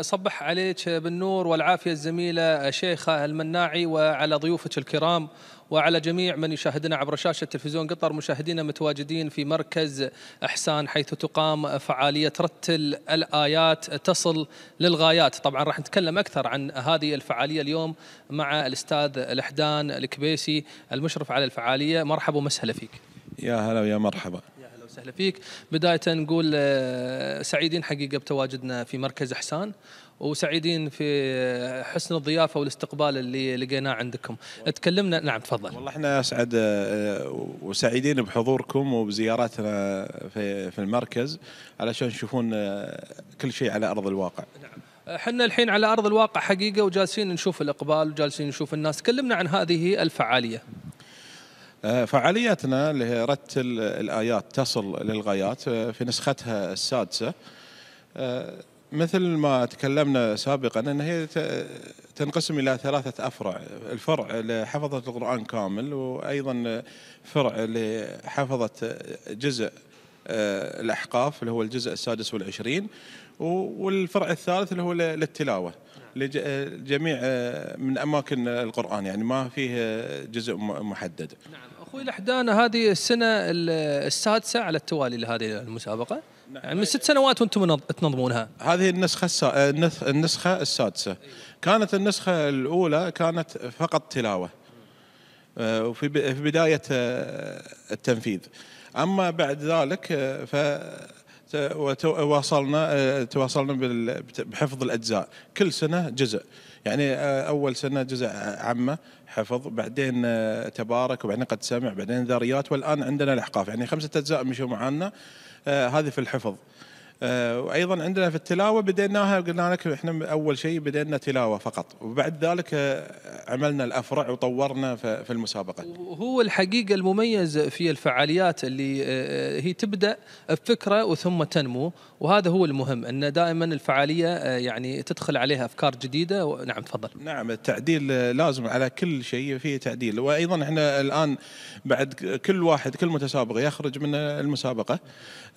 أصبح عليك بالنور والعافية الزميلة شيخة المناعي وعلى ضيوفك الكرام وعلى جميع من يشاهدنا عبر شاشة تلفزيون قطر مشاهدينا متواجدين في مركز إحسان حيث تقام فعالية رتل الآيات تصل للغايات طبعا راح نتكلم أكثر عن هذه الفعالية اليوم مع الأستاذ الأحدان الكبيسي المشرف على الفعالية مرحبا ومسهلا فيك يا هلا ويا مرحبا وسهلا فيك بداية نقول آه، سعيدين حقيقة بتواجدنا في مركز إحسان وسعيدين في حسن الضيافه والاستقبال اللي لقيناه عندكم تكلمنا نعم تفضل والله احنا اسعد آه، وسعيدين بحضوركم وبزياراتنا في في المركز علشان تشوفون آه، كل شيء على ارض الواقع نعم احنا الحين على ارض الواقع حقيقه وجالسين نشوف الاقبال وجالسين نشوف الناس كلمنا عن هذه الفعاليه آه، فعاليتنا اللي هي رتل الايات تصل للغايات في نسختها السادسه مثل ما تكلمنا سابقا ان هي تنقسم الى ثلاثه افرع، الفرع لحفظه القران كامل وايضا فرع لحفظه جزء آه، الاحقاف اللي هو الجزء السادس والعشرين والفرع الثالث اللي هو للتلاوه لجميع آه، من اماكن القران يعني ما فيه جزء محدد. نعم اخوي الاحدان هذه السنه السادسه على التوالي لهذه المسابقه. يعني من ست يعني- سنوات وانتم تنظمونها هذه النسخه السا... النسخه السادسه كانت النسخه الاولى كانت فقط تلاوه آه، وفي في بدايه آه، التنفيذ اما بعد ذلك آه، ف وتواصلنا تواصلنا بحفظ الاجزاء كل سنه جزء يعني اول سنه جزء عمه حفظ بعدين تبارك وبعدين قد سمع بعدين ذريات والان عندنا الاحقاف يعني خمسه اجزاء مشوا معنا آه، هذه في الحفظ آه، وايضا عندنا في التلاوه بديناها قلنا لك احنا اول شيء بدينا تلاوه فقط وبعد ذلك آه، عملنا الافرع وطورنا في المسابقه. هو الحقيقه المميز في الفعاليات اللي هي تبدا بفكره وثم تنمو وهذا هو المهم ان دائما الفعاليه آه، يعني تدخل عليها افكار جديده و... نعم تفضل نعم التعديل آه، لازم على كل شيء فيه تعديل وايضا احنا الان بعد كل واحد كل متسابق يخرج من المسابقه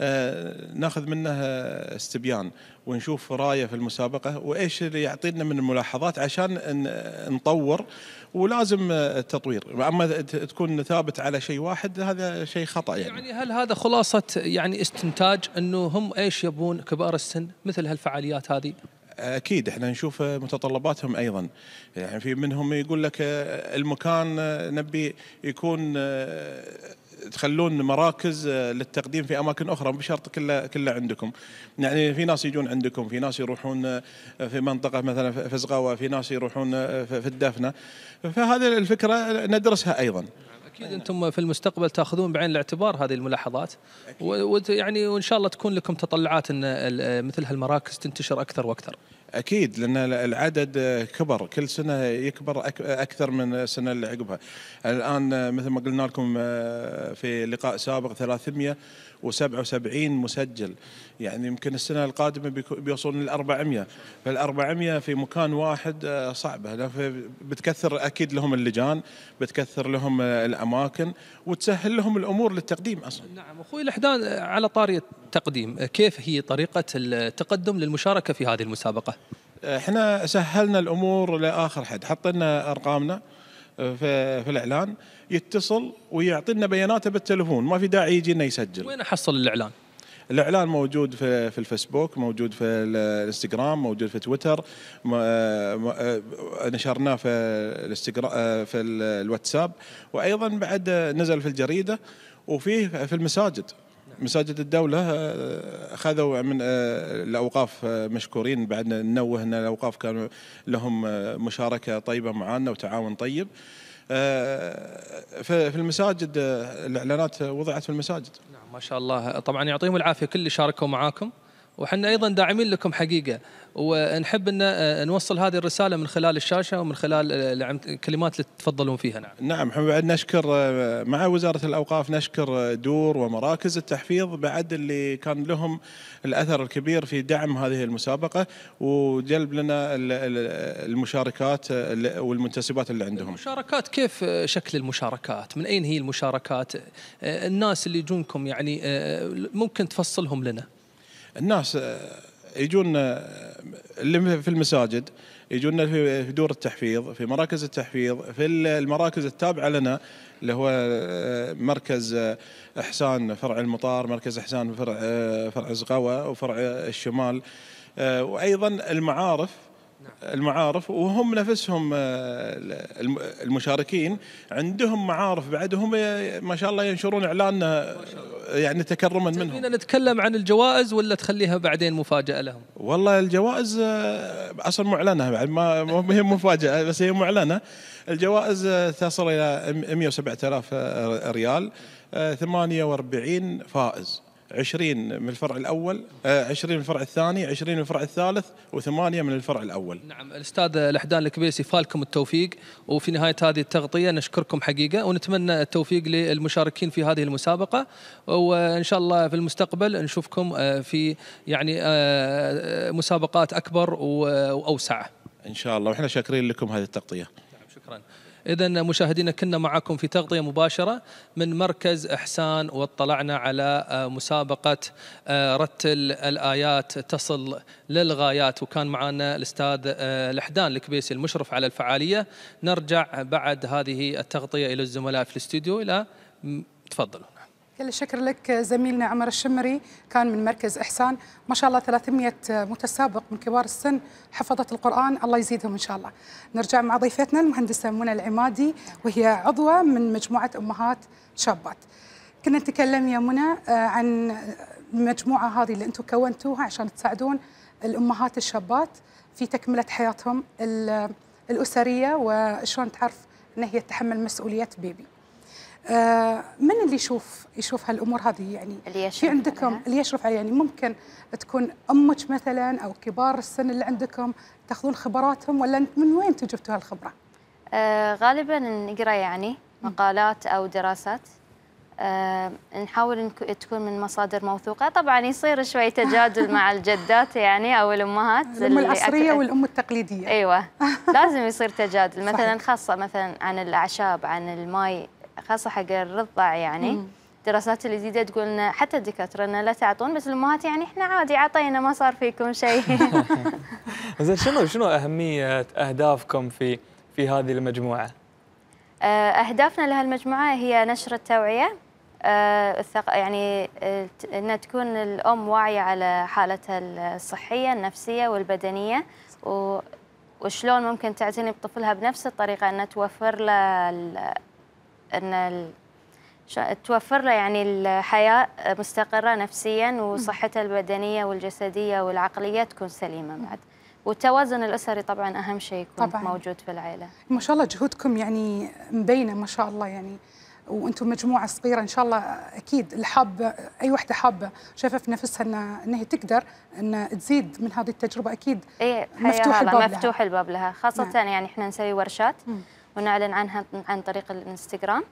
آه، ناخذ منه استبيان ونشوف رايه في المسابقه وايش اللي يعطينا من الملاحظات عشان نطور ولازم التطوير اما تكون ثابت على شيء واحد هذا شيء خطا يعني يعني هل هذا خلاصه يعني استنتاج انه هم ايش يبون كبار السن مثل هالفعاليات هذه اكيد احنا نشوف متطلباتهم ايضا يعني في منهم يقول لك المكان نبي يكون تخلون مراكز آه، للتقديم في اماكن اخرى مو بشرط كله كله عندكم يعني في ناس يجون عندكم في ناس يروحون آه، في منطقه مثلا في زغاوه في ناس يروحون آه، في الدفنه فهذه الفكره ندرسها ايضا اكيد انتم في المستقبل تاخذون بعين الاعتبار هذه الملاحظات ويعني وان شاء الله تكون لكم تطلعات ان مثل هالمراكز تنتشر اكثر واكثر اكيد لان العدد كبر كل سنه يكبر اكثر من السنه اللي عقبها الان مثل ما قلنا لكم آه، في لقاء سابق 300 و77 مسجل يعني يمكن السنه القادمه بيوصلون ل 400 فال 400 في مكان واحد آه، صعبه بتكثر اكيد لهم اللجان بتكثر لهم آه، الاماكن وتسهل لهم الامور للتقديم اصلا نعم اخوي الاحدان آه، على طارية التقديم كيف هي طريقه التقدم للمشاركه في هذه المسابقه احنا سهلنا الامور لاخر حد حطينا ارقامنا في الاعلان يتصل ويعطينا بياناته بالتليفون ما في داعي يجي لنا يسجل وين احصل الاعلان الاعلان موجود في في الفيسبوك موجود في الانستغرام موجود في تويتر آه، نشرناه في الانستغرام آه، في الواتساب وايضا بعد نزل في الجريده وفيه في المساجد نعم. مساجد الدولة آه، أخذوا من الأوقاف مشكورين بعد ننوه أن الأوقاف كانوا لهم مشاركة طيبة معنا وتعاون طيب آه، في المساجد آه، الاعلانات وضعت في المساجد نعم ما شاء الله طبعا يعطيهم العافيه كل اللي شاركوا معاكم وحنا ايضا داعمين لكم حقيقه ونحب ان آه، نوصل هذه الرساله من خلال الشاشه ومن خلال الكلمات آه، اللي تفضلون فيها نعم. نعم احنا بعد نشكر آه، مع وزاره الاوقاف نشكر دور ومراكز التحفيظ بعد اللي كان لهم الاثر الكبير في دعم هذه المسابقه وجلب لنا المشاركات والمنتسبات اللي عندهم. المشاركات كيف شكل المشاركات؟ من اين هي المشاركات؟ الناس اللي يجونكم يعني ممكن تفصلهم لنا؟ الناس آه، يجون آه، اللي في المساجد يجونا في دور التحفيظ في مراكز التحفيظ في المراكز التابعه لنا اللي هو آه، مركز احسان فرع المطار مركز احسان فرع فرع زغوه وفرع الشمال وايضا المعارف نعم. المعارف وهم نفسهم آه، المشاركين عندهم معارف بعدهم ما شاء الله ينشرون اعلاننا آه، يعني تكرما منهم تبينا نتكلم عن الجوائز ولا تخليها بعدين مفاجاه لهم والله الجوائز آه، اصلا معلنه بعد ما هي مفاجاه بس هي معلنه الجوائز تصل الى 107000 ريال 48 فائز 20 من الفرع الاول 20 آه، من الفرع الثاني 20 من الفرع الثالث و8 من الفرع الاول نعم الاستاذ الاحدان الكبيسي فالكم التوفيق وفي نهايه هذه التغطيه نشكركم حقيقه ونتمنى التوفيق للمشاركين في هذه المسابقه وان شاء الله في المستقبل نشوفكم آه، في يعني آه، مسابقات اكبر واوسع ان شاء الله واحنا شاكرين لكم هذه التغطيه نعم شكرا إذا مشاهدينا كنا معكم في تغطية مباشرة من مركز إحسان واطلعنا على آه، مسابقة آه، رتل الآيات تصل للغايات وكان معنا الأستاذ آه، الإحدان الكبيسي المشرف على الفعالية نرجع بعد هذه التغطية إلى الزملاء في الاستوديو إلى تفضلوا يلا شكر لك زميلنا عمر الشمري كان من مركز إحسان ما شاء الله 300 متسابق من كبار السن حفظت القرآن الله يزيدهم إن شاء الله نرجع مع ضيفتنا المهندسة منى العمادي وهي عضوة من مجموعة أمهات شابات كنا نتكلم يا منى آه، عن المجموعة هذه اللي أنتم كونتوها عشان تساعدون الأمهات الشابات في تكملة حياتهم الأسرية وشلون تعرف أن هي تتحمل مسؤولية بيبي آه، من اللي يشوف يشوف هالامور هذه يعني اللي يشرف في عندكم اللي يشرف عليها يعني ممكن تكون امك مثلا او كبار السن اللي عندكم تاخذون خبراتهم ولا من وين تجبتوا هالخبره؟ آه غالبا نقرا يعني مقالات او دراسات أه نحاول إن تكون من مصادر موثوقه طبعا يصير شوي تجادل مع الجدات يعني او الامهات الام العصريه والام التقليديه ايوه لازم يصير تجادل مثلا خاصه مثلا عن الاعشاب عن الماي خاصه حق الرضع يعني مم. الدراسات الجديدة تقول لنا حتى الدكاترة لا تعطون بس الأمهات يعني إحنا عادي عطينا ما صار فيكم شيء. زين شنو شنو أهمية أهدافكم في في هذه المجموعة؟ آه، أهدافنا لهالمجموعة هي نشر التوعية آه، يعني آه، أن تكون الأم واعية على حالتها الصحية النفسية والبدنية وشلون ممكن تعتني بطفلها بنفس الطريقة أن توفر له ان توفر له يعني الحياه مستقره نفسيا وصحته البدنيه والجسديه والعقليه تكون سليمه بعد. والتوازن الاسري طبعا اهم شيء يكون طبعاً. موجود في العائله. ما شاء الله جهودكم يعني مبينه ما شاء الله يعني وانتم مجموعه صغيره ان شاء الله اكيد الحابه اي وحده حابه شايفه في نفسها ان ان هي تقدر ان تزيد من هذه التجربه اكيد إيه مفتوح الباب مفتوح لها. الباب لها خاصه نعم. يعني احنا نسوي ورشات مم. ونعلن عنها عن طريق الانستغرام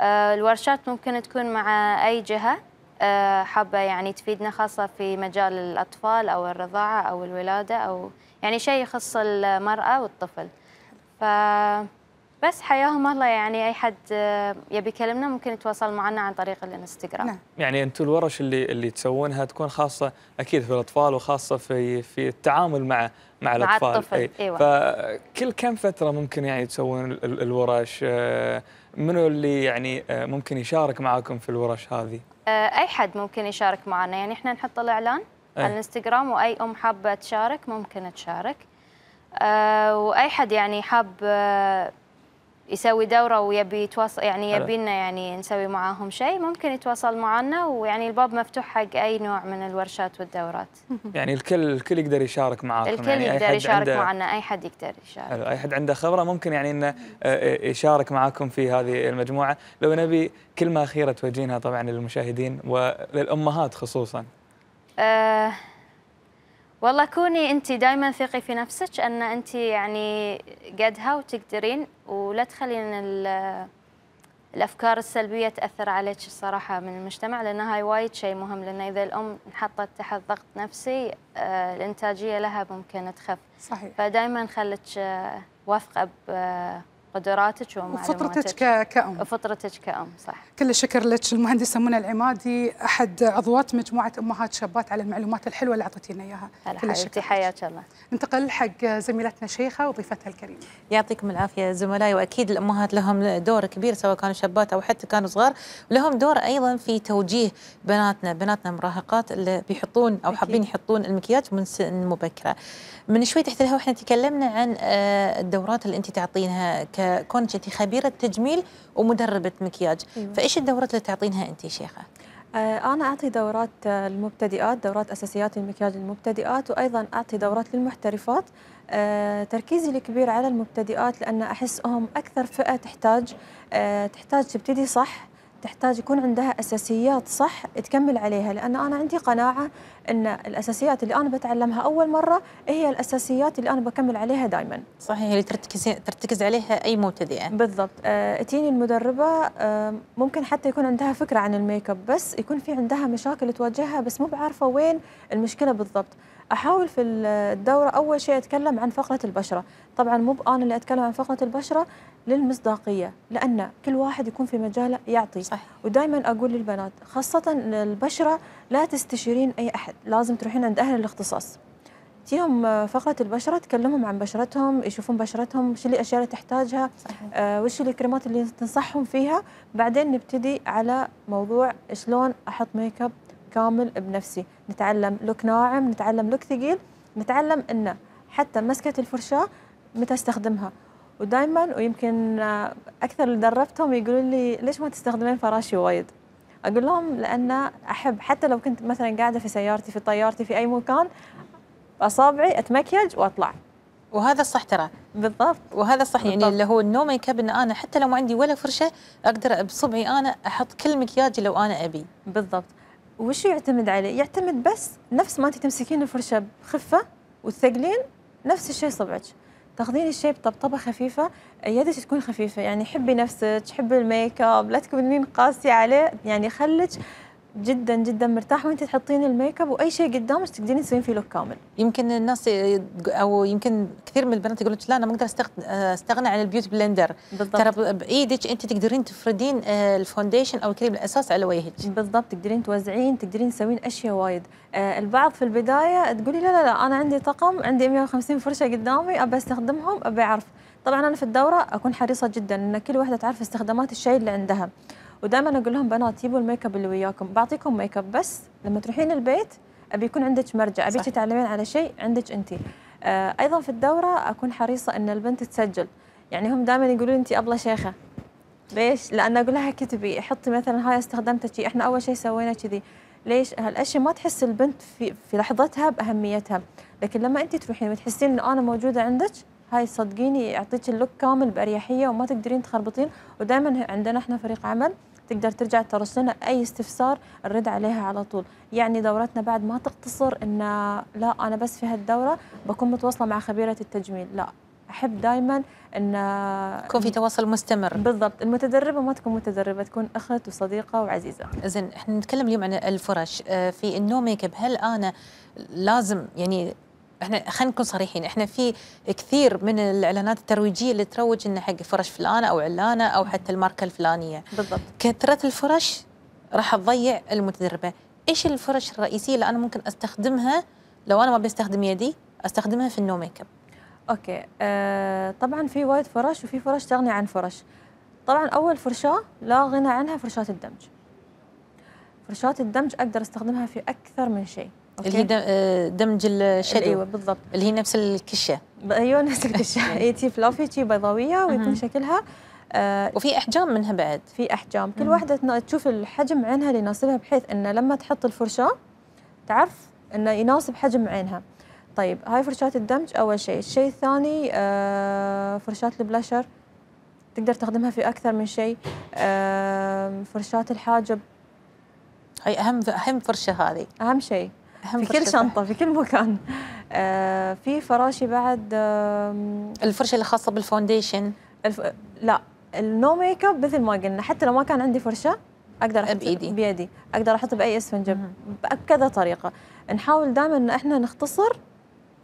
آه، الورشات ممكن تكون مع أي جهة آه، حابة يعني تفيدنا خاصة في مجال الأطفال أو الرضاعة أو الولادة أو يعني شيء يخص المرأة والطفل ف بس حياهم الله يعني أي حد آه، يبي يكلمنا ممكن يتواصل معنا عن طريق الانستغرام نعم. يعني أنتم الورش اللي اللي تسوونها تكون خاصة أكيد في الأطفال وخاصة في في التعامل مع مع الاطفال مع الطفل أي. ايوه فكل كم فتره ممكن يعني تسوون الورش آه، منو اللي يعني آه، ممكن يشارك معاكم في الورش هذه؟ آه، اي حد ممكن يشارك معنا يعني احنا نحط الاعلان أي. على الانستغرام واي ام حابه تشارك ممكن تشارك واي حد يعني حاب يسوي دوره ويبي يتواصل يعني يبينا يعني نسوي معاهم شيء ممكن يتواصل معنا ويعني الباب مفتوح حق اي نوع من الورشات والدورات. يعني الكل الكل يقدر يشارك معاكم الكل يعني يقدر يشارك معنا اي حد يقدر يشارك. اي حد عنده خبره ممكن يعني انه آه، آه، يشارك معاكم في هذه المجموعه، لو نبي كلمه اخيره توجهينها طبعا للمشاهدين وللامهات خصوصا. أه والله كوني انت دائما ثقي في نفسك ان انت يعني قدها وتقدرين ولا تخلين الافكار السلبيه تاثر عليك الصراحه من المجتمع لان هاي وايد شيء مهم لان اذا الام انحطت تحت ضغط نفسي آه، الانتاجيه لها ممكن تخف صحيح فدائما خليك آه، واثقه آه، قدراتك ومعلوماتك وفطرتك كأم فطرتك كأم صح كل الشكر لك المهندسة منى العمادي أحد عضوات مجموعة أمهات شابات على المعلومات الحلوة اللي أعطيتينا إياها كل الشكر حياك الله ننتقل حق زميلتنا شيخة وضيفتها الكريمة يعطيكم العافية زملائي وأكيد الأمهات لهم دور كبير سواء كانوا شابات أو حتى كانوا صغار لهم دور أيضا في توجيه بناتنا بناتنا مراهقات اللي بيحطون أو حابين يحطون المكياج من سن مبكرة من شوي تحت الهواء احنا تكلمنا عن آه، الدورات اللي أنت تعطينها ك كونك انت خبيره تجميل ومدربه مكياج أيوة. فايش الدورات اللي تعطينها انت شيخه آه، أنا أعطي دورات آه، المبتدئات دورات أساسيات المكياج للمبتدئات وأيضا أعطي دورات للمحترفات آه، تركيزي الكبير على المبتدئات لأن أحسهم أكثر فئة تحتاج تحتاج تبتدي صح تحتاج يكون عندها اساسيات صح تكمل عليها لان انا عندي قناعه ان الاساسيات اللي انا بتعلمها اول مره هي الاساسيات اللي انا بكمل عليها دائما. صحيح اللي ترتكز ترتكز عليها اي مبتدئه. يعني. بالضبط، آه تجيني المدربه آه ممكن حتى يكون عندها فكره عن الميك اب بس يكون في عندها مشاكل تواجهها بس مو بعارفه وين المشكله بالضبط. احاول في الدوره اول شيء اتكلم عن فقره البشره طبعا مو انا اللي اتكلم عن فقره البشره للمصداقيه لان كل واحد يكون في مجاله يعطي صح. ودائما اقول للبنات خاصه البشره لا تستشيرين اي احد لازم تروحين عند اهل الاختصاص تيهم آه، فقره البشره تكلمهم عن بشرتهم يشوفون بشرتهم وش الاشياء اللي تحتاجها آه وش الكريمات اللي تنصحهم فيها بعدين نبتدي على موضوع شلون احط ميك اب كامل بنفسي نتعلم لوك ناعم نتعلم لوك ثقيل نتعلم أن حتى مسكة الفرشاة متى استخدمها ودائما ويمكن أكثر اللي دربتهم يقولون لي ليش ما تستخدمين فراشي وايد أقول لهم لأن أحب حتى لو كنت مثلا قاعدة في سيارتي في طيارتي في أي مكان أصابعي أتمكيج وأطلع وهذا الصح ترى بالضبط وهذا الصح يعني بالضبط. يعني اللي هو النو ميك اب ان انا حتى لو ما عندي ولا فرشه اقدر بصبعي انا احط كل مكياجي لو انا ابي بالضبط وش يعتمد عليه؟ يعتمد بس نفس ما انت تمسكين الفرشه بخفه وتثقلين نفس الشيء صبعك تاخذين الشيء بطبطبه خفيفه يدك تكون خفيفه يعني حبي نفسك حبي الميك اب لا تكونين قاسيه عليه يعني خلك جدا جدا مرتاح وانت تحطين الميك اب واي شيء قدامك تقدرين تسوين فيه لوك كامل يمكن الناس او يمكن كثير من البنات يقولون لا انا ما اقدر استغنى عن البيوت بلندر بالضبط ترى بايدك انت تقدرين تفردين آه، الفونديشن او الكريم الاساس على وجهك بالضبط تقدرين توزعين تقدرين تسوين اشياء وايد آه، البعض في البدايه تقولي لا لا لا انا عندي طقم عندي 150 فرشه قدامي ابى استخدمهم ابى اعرف طبعا انا في الدوره اكون حريصه جدا ان كل واحده تعرف استخدامات الشيء اللي عندها ودائما اقول لهم بنات جيبوا الميك اب اللي وياكم بعطيكم ميك اب بس لما تروحين البيت ابي يكون عندك مرجع ابيك تتعلمين على شيء عندك انت آه ايضا في الدوره اكون حريصه ان البنت تسجل يعني هم دائما يقولون انت ابله شيخه ليش؟ لان اقول لها كتبي حطي مثلا هاي استخدمتك احنا اول شيء سوينا كذي ليش؟ هالاشياء ما تحس البنت في في لحظتها باهميتها، لكن لما انت تروحين وتحسين انه انا موجوده عندك هاي صدقيني يعطيك اللوك كامل باريحيه وما تقدرين تخربطين ودائما عندنا احنا فريق عمل تقدر ترجع ترسلنا اي استفسار نرد عليها على طول يعني دورتنا بعد ما تقتصر ان لا انا بس في هالدوره بكون متواصله مع خبيره التجميل لا احب دائما ان يكون في تواصل مستمر بالضبط المتدربه ما تكون متدربه تكون اخت وصديقه وعزيزه زين احنا نتكلم اليوم عن الفرش آه، في النو ميك اب هل انا لازم يعني احنا خلينا نكون صريحين احنا في كثير من الاعلانات الترويجيه اللي تروج انه حق فرش فلانه او علانه او حتى الماركه الفلانيه بالضبط كثره الفرش راح تضيع المتدربه ايش الفرش الرئيسيه اللي انا ممكن استخدمها لو انا ما بستخدم يدي استخدمها في النو ميك اب اوكي أه طبعا في وايد فرش وفي فرش تغني عن فرش طبعا اول فرشاه لا غنى عنها فرشاه الدمج فرشاه الدمج اقدر استخدمها في اكثر من شيء أوكي. اللي هي آه، دمج الشادو ايوه بالضبط اللي هي نفس الكشه ايوه نفس الكشه هي تي فلافي تي بيضاويه ويكون شكلها آه وفي احجام منها بعد في احجام كل واحده تشوف الحجم عينها اللي يناسبها بحيث انه لما تحط الفرشاه تعرف انه يناسب حجم عينها طيب هاي فرشاه الدمج اول شيء الشيء الثاني آه فرشاه البلاشر تقدر تخدمها في اكثر من شيء آه فرشاه الحاجب هاي اهم اهم فرشه هذه اهم شيء أهم في كل شنطة في كل مكان آه في فراشي بعد آه الفرشة اللي خاصة بالفونديشن الف... لا النو ميك اب مثل ما قلنا حتى لو ما كان عندي فرشة اقدر احط بايدي بيدي اقدر احط باي اسفنجه بكذا طريقه نحاول دائما ان احنا نختصر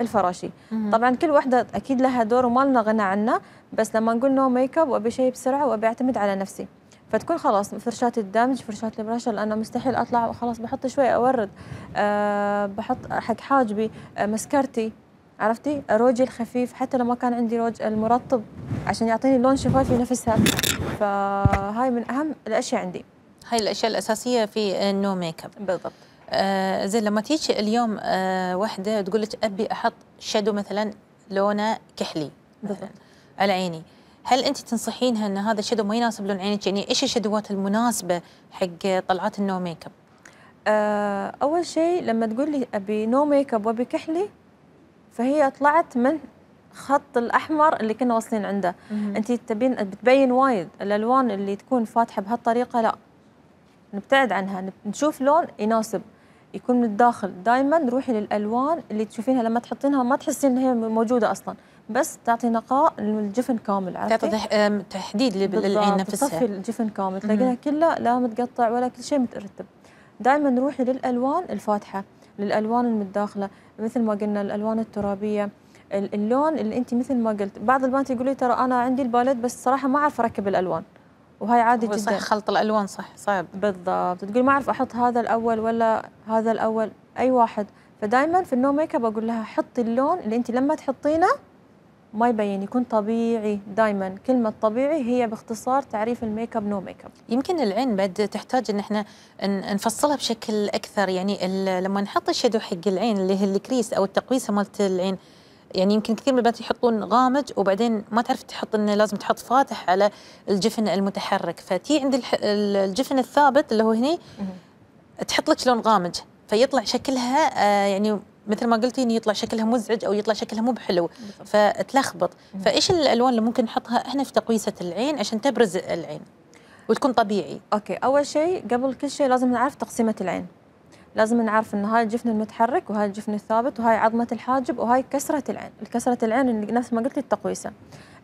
الفراشي مم. طبعا كل واحده اكيد لها دور وما لنا غنى عنه بس لما نقول نو ميك اب وابي شيء بسرعه وابي اعتمد على نفسي فتكون خلاص فرشات الدمج فرشات البراشة لأنه مستحيل أطلع وخلاص بحط شوي أورد أه بحط حق حاجبي أه مسكرتي عرفتي روجي الخفيف حتى لو ما كان عندي روج المرطب عشان يعطيني لون شفافي نفسها فهاي من أهم الأشياء عندي هاي الأشياء الأساسية في النو ميك اب بالضبط آه زين لما تيجي اليوم آه وحده تقول لك ابي احط شادو مثلا لونه كحلي بالضبط على عيني هل انت تنصحينها ان هذا الشدو ما يناسب لون عينك يعني ايش الشدوات المناسبه حق طلعات النو ميك اب آه، اول شيء لما تقول لي ابي نو ميك اب وابي كحلي فهي طلعت من خط الاحمر اللي كنا واصلين عنده انت تبين بتبين وايد الالوان اللي تكون فاتحه بهالطريقه لا نبتعد عنها نشوف لون يناسب يكون من الداخل دائما روحي للالوان اللي تشوفينها لما تحطينها ما تحسين ان هي موجوده اصلا بس تعطي نقاء للجفن كامل عرفتي؟ تعطي تحديد للعين نفسها تصفي الجفن كامل تلاقيها كلها لا متقطع ولا كل شيء مترتب دائما روحي للالوان الفاتحه للالوان المتداخله مثل ما قلنا الالوان الترابيه اللون اللي انت مثل ما قلت بعض البنات يقولوا لي ترى انا عندي الباليت بس صراحه ما اعرف اركب الالوان وهي عادي جدا صح خلط الالوان صح صعب بالضبط تقول ما اعرف احط هذا الاول ولا هذا الاول اي واحد فدائما في النو ميك اب اقول لها حطي اللون اللي انت لما تحطينه ما يبين يكون طبيعي دائما كلمة طبيعي هي باختصار تعريف الميك اب نو ميك اب يمكن العين بعد تحتاج ان احنا نفصلها بشكل اكثر يعني لما نحط الشادو حق العين اللي هي الكريس او التقويسه مالت العين يعني يمكن كثير من البنات يحطون غامج وبعدين ما تعرف تحط انه لازم تحط فاتح على الجفن المتحرك فتي عند الجفن الثابت اللي هو هني تحط لك لون غامج فيطلع شكلها آه، يعني مثل ما قلتي يطلع شكلها مزعج او يطلع شكلها مو بحلو فتلخبط فايش الالوان اللي ممكن نحطها احنا في تقويسه العين عشان تبرز العين وتكون طبيعي اوكي اول شيء قبل كل شيء لازم نعرف تقسيمه العين لازم نعرف ان هاي الجفن المتحرك وهاي الجفن الثابت وهاي عظمه الحاجب وهاي كسره العين الكسره العين اللي نفس ما قلت التقويسه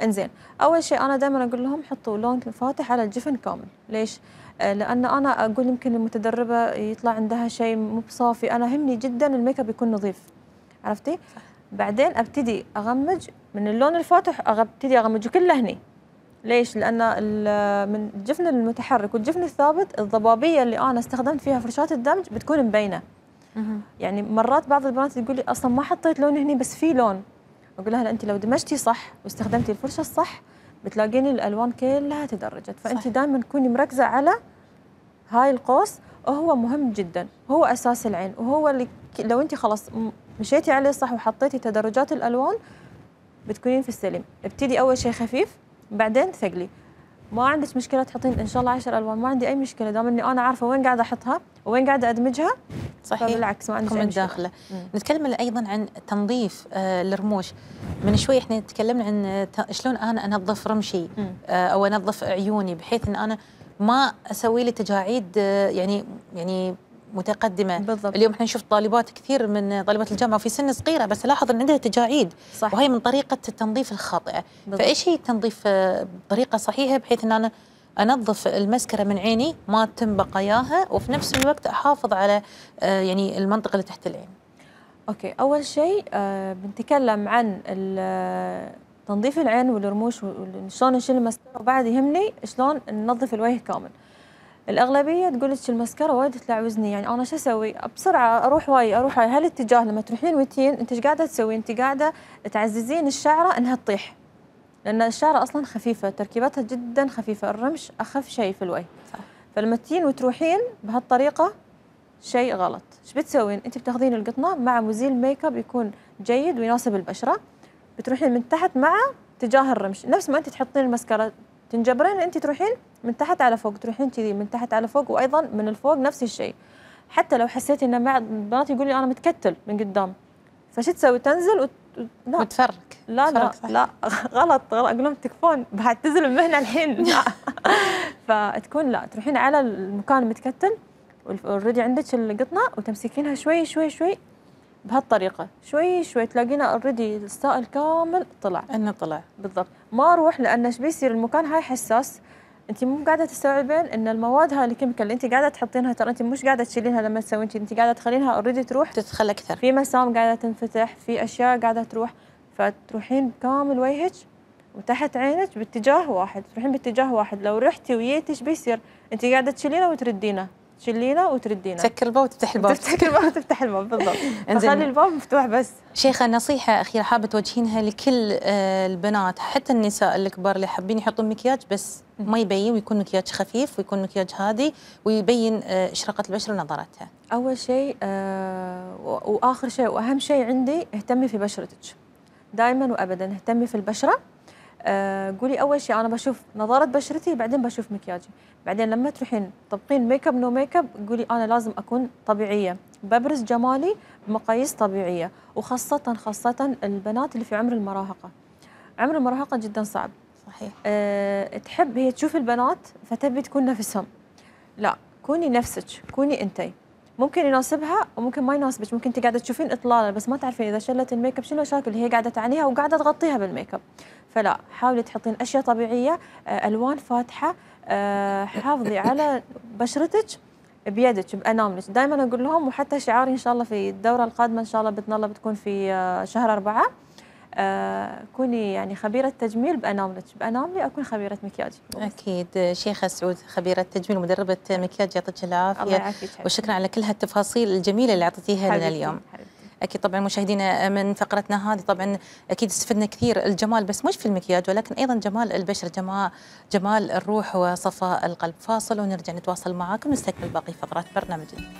انزين اول شيء انا دائما اقول لهم حطوا لون فاتح على الجفن كامل ليش لان انا اقول يمكن المتدربه يطلع عندها شيء مو بصافي انا همني جدا الميك اب يكون نظيف عرفتي صح. بعدين ابتدي اغمج من اللون الفاتح ابتدي اغمجه كله هني ليش؟ لان من الجفن المتحرك والجفن الثابت الضبابيه اللي انا استخدمت فيها فرشاه الدمج بتكون مبينه. يعني مرات بعض البنات تقول لي اصلا ما حطيت لون هني بس في لون. اقول لها انت لو دمجتي صح واستخدمتي الفرشه الصح بتلاقين الالوان كلها تدرجت فانت دائما تكوني مركزه على هاي القوس وهو مهم جدا هو اساس العين وهو اللي لو انت خلاص مشيتي عليه صح وحطيتي تدرجات الالوان بتكونين في السليم ابتدي اول شيء خفيف بعدين ثقلي ما عندك مشكله تحطين ان شاء الله 10 الوان ما عندي اي مشكله دام اني انا عارفه وين قاعده احطها وين قاعده ادمجها صحيح بالعكس ما من داخله نتكلم ايضا عن تنظيف آه، الرموش من شوي احنا تكلمنا عن آه، شلون انا انظف رمشي آه، او انظف عيوني بحيث ان انا ما اسوي لي تجاعيد يعني يعني متقدمه بالضبط. اليوم احنا نشوف طالبات كثير من طالبات الجامعه في سن صغيره بس الاحظ ان عندها تجاعيد صح. وهي من طريقه التنظيف الخاطئه بالضبط. فايش هي التنظيف بطريقه صحيحه بحيث ان انا انظف المسكره من عيني ما تتم بقاياها وفي نفس الوقت احافظ على آه، يعني المنطقه اللي تحت العين. اوكي اول شيء آه، بنتكلم عن آه، تنظيف العين والرموش وشلون نشيل المسكره وبعد يهمني شلون ننظف الوجه كامل. الاغلبيه تقول لك المسكره وايد تلعوزني يعني انا شو اسوي؟ بسرعه اروح واي اروح هالاتجاه لما تروحين وتين انت ايش قاعده تسوي؟ انت قاعده تعززين الشعره انها تطيح. لأن الشعر أصلا خفيفة تركيبتها جدا خفيفة الرمش أخف شيء في الوجه صح فلما تجين وتروحين بهالطريقة شيء غلط ايش بتسوين انت بتاخذين القطنه مع مزيل ميك اب يكون جيد ويناسب البشره بتروحين من تحت مع تجاه الرمش نفس ما انت تحطين المسكره تنجبرين انت تروحين من تحت على فوق تروحين كذي من تحت على فوق وايضا من الفوق نفس الشيء حتى لو حسيتي ان بعض البنات يقول لي انا متكتل من قدام فش تسوي تنزل وت... لا متفرق لا لا لا غلط غلط اقول لهم تكفون بهتزل المهنه الحين فتكون لا تروحين على المكان المتكتل اوريدي عندك القطنه وتمسكينها شوي شوي شوي بهالطريقه شوي شوي تلاقينا اوريدي السائل كامل طلع انه طلع بالضبط ما اروح لان ايش بيصير المكان هاي حساس انت مو قاعده تستوعبين ان المواد هاي الكيميكال اللي انت قاعده تحطينها ترى انت مش قاعده تشيلينها لما تسوين انت قاعده تخلينها اوريدي تروح تتخلى اكثر في مسام قاعده تنفتح في اشياء قاعده تروح فتروحين كامل وجهك وتحت عينك باتجاه واحد تروحين باتجاه واحد لو رحتي وجيتي ايش بيصير انت قاعده تشيلينه وتردينه تشلينا وتردينا تسكر الباب وتفتح الباب تسكر الباب وتفتح الباب بالضبط تخلي الباب مفتوح بس شيخة نصيحة أخيرة حابة توجهينها لكل آه، البنات حتى النساء الكبار اللي حابين يحطون مكياج بس ما يبين ويكون مكياج خفيف ويكون مكياج هادي ويبين آه، إشراقة البشرة ونضارتها أول شيء آه، وآخر شيء وأهم شيء عندي اهتمي في بشرتك دائما وأبدا اهتمي في البشرة آه، قولي اول شيء انا بشوف نظاره بشرتي بعدين بشوف مكياجي بعدين لما تروحين تطبقين ميك اب نو ميك اب قولي انا لازم اكون طبيعيه ببرز جمالي بمقاييس طبيعيه وخاصه خاصه البنات اللي في عمر المراهقه عمر المراهقه جدا صعب صحيح أه تحب هي تشوف البنات فتبي تكون نفسهم لا كوني نفسك كوني انتي ممكن يناسبها وممكن ما يناسبك ممكن انت قاعده تشوفين اطلاله بس ما تعرفين اذا شلت الميك اب شنو المشاكل هي قاعده تعانيها وقاعده تغطيها بالميك اب فلا حاولي تحطين اشياء طبيعيه آه، الوان فاتحه آه، حافظي على بشرتك بيدك باناملك دائما اقول لهم وحتى شعاري ان شاء الله في الدوره القادمه ان شاء الله باذن الله بتكون في آه، شهر أربعة كوني يعني خبيره تجميل باناملك باناملي اكون خبيره مكياج اكيد شيخه سعود خبيره تجميل ومدربه مكياج يعطيك العافيه الله وشكرا على كل هالتفاصيل الجميله اللي اعطيتيها لنا اليوم حبيبتي. اكيد طبعا مشاهدينا من فقرتنا هذه طبعا اكيد استفدنا كثير الجمال بس مش في المكياج ولكن ايضا جمال البشر جمال جمال الروح وصفاء القلب فاصل ونرجع نتواصل معاكم نستكمل باقي فقرات برنامجنا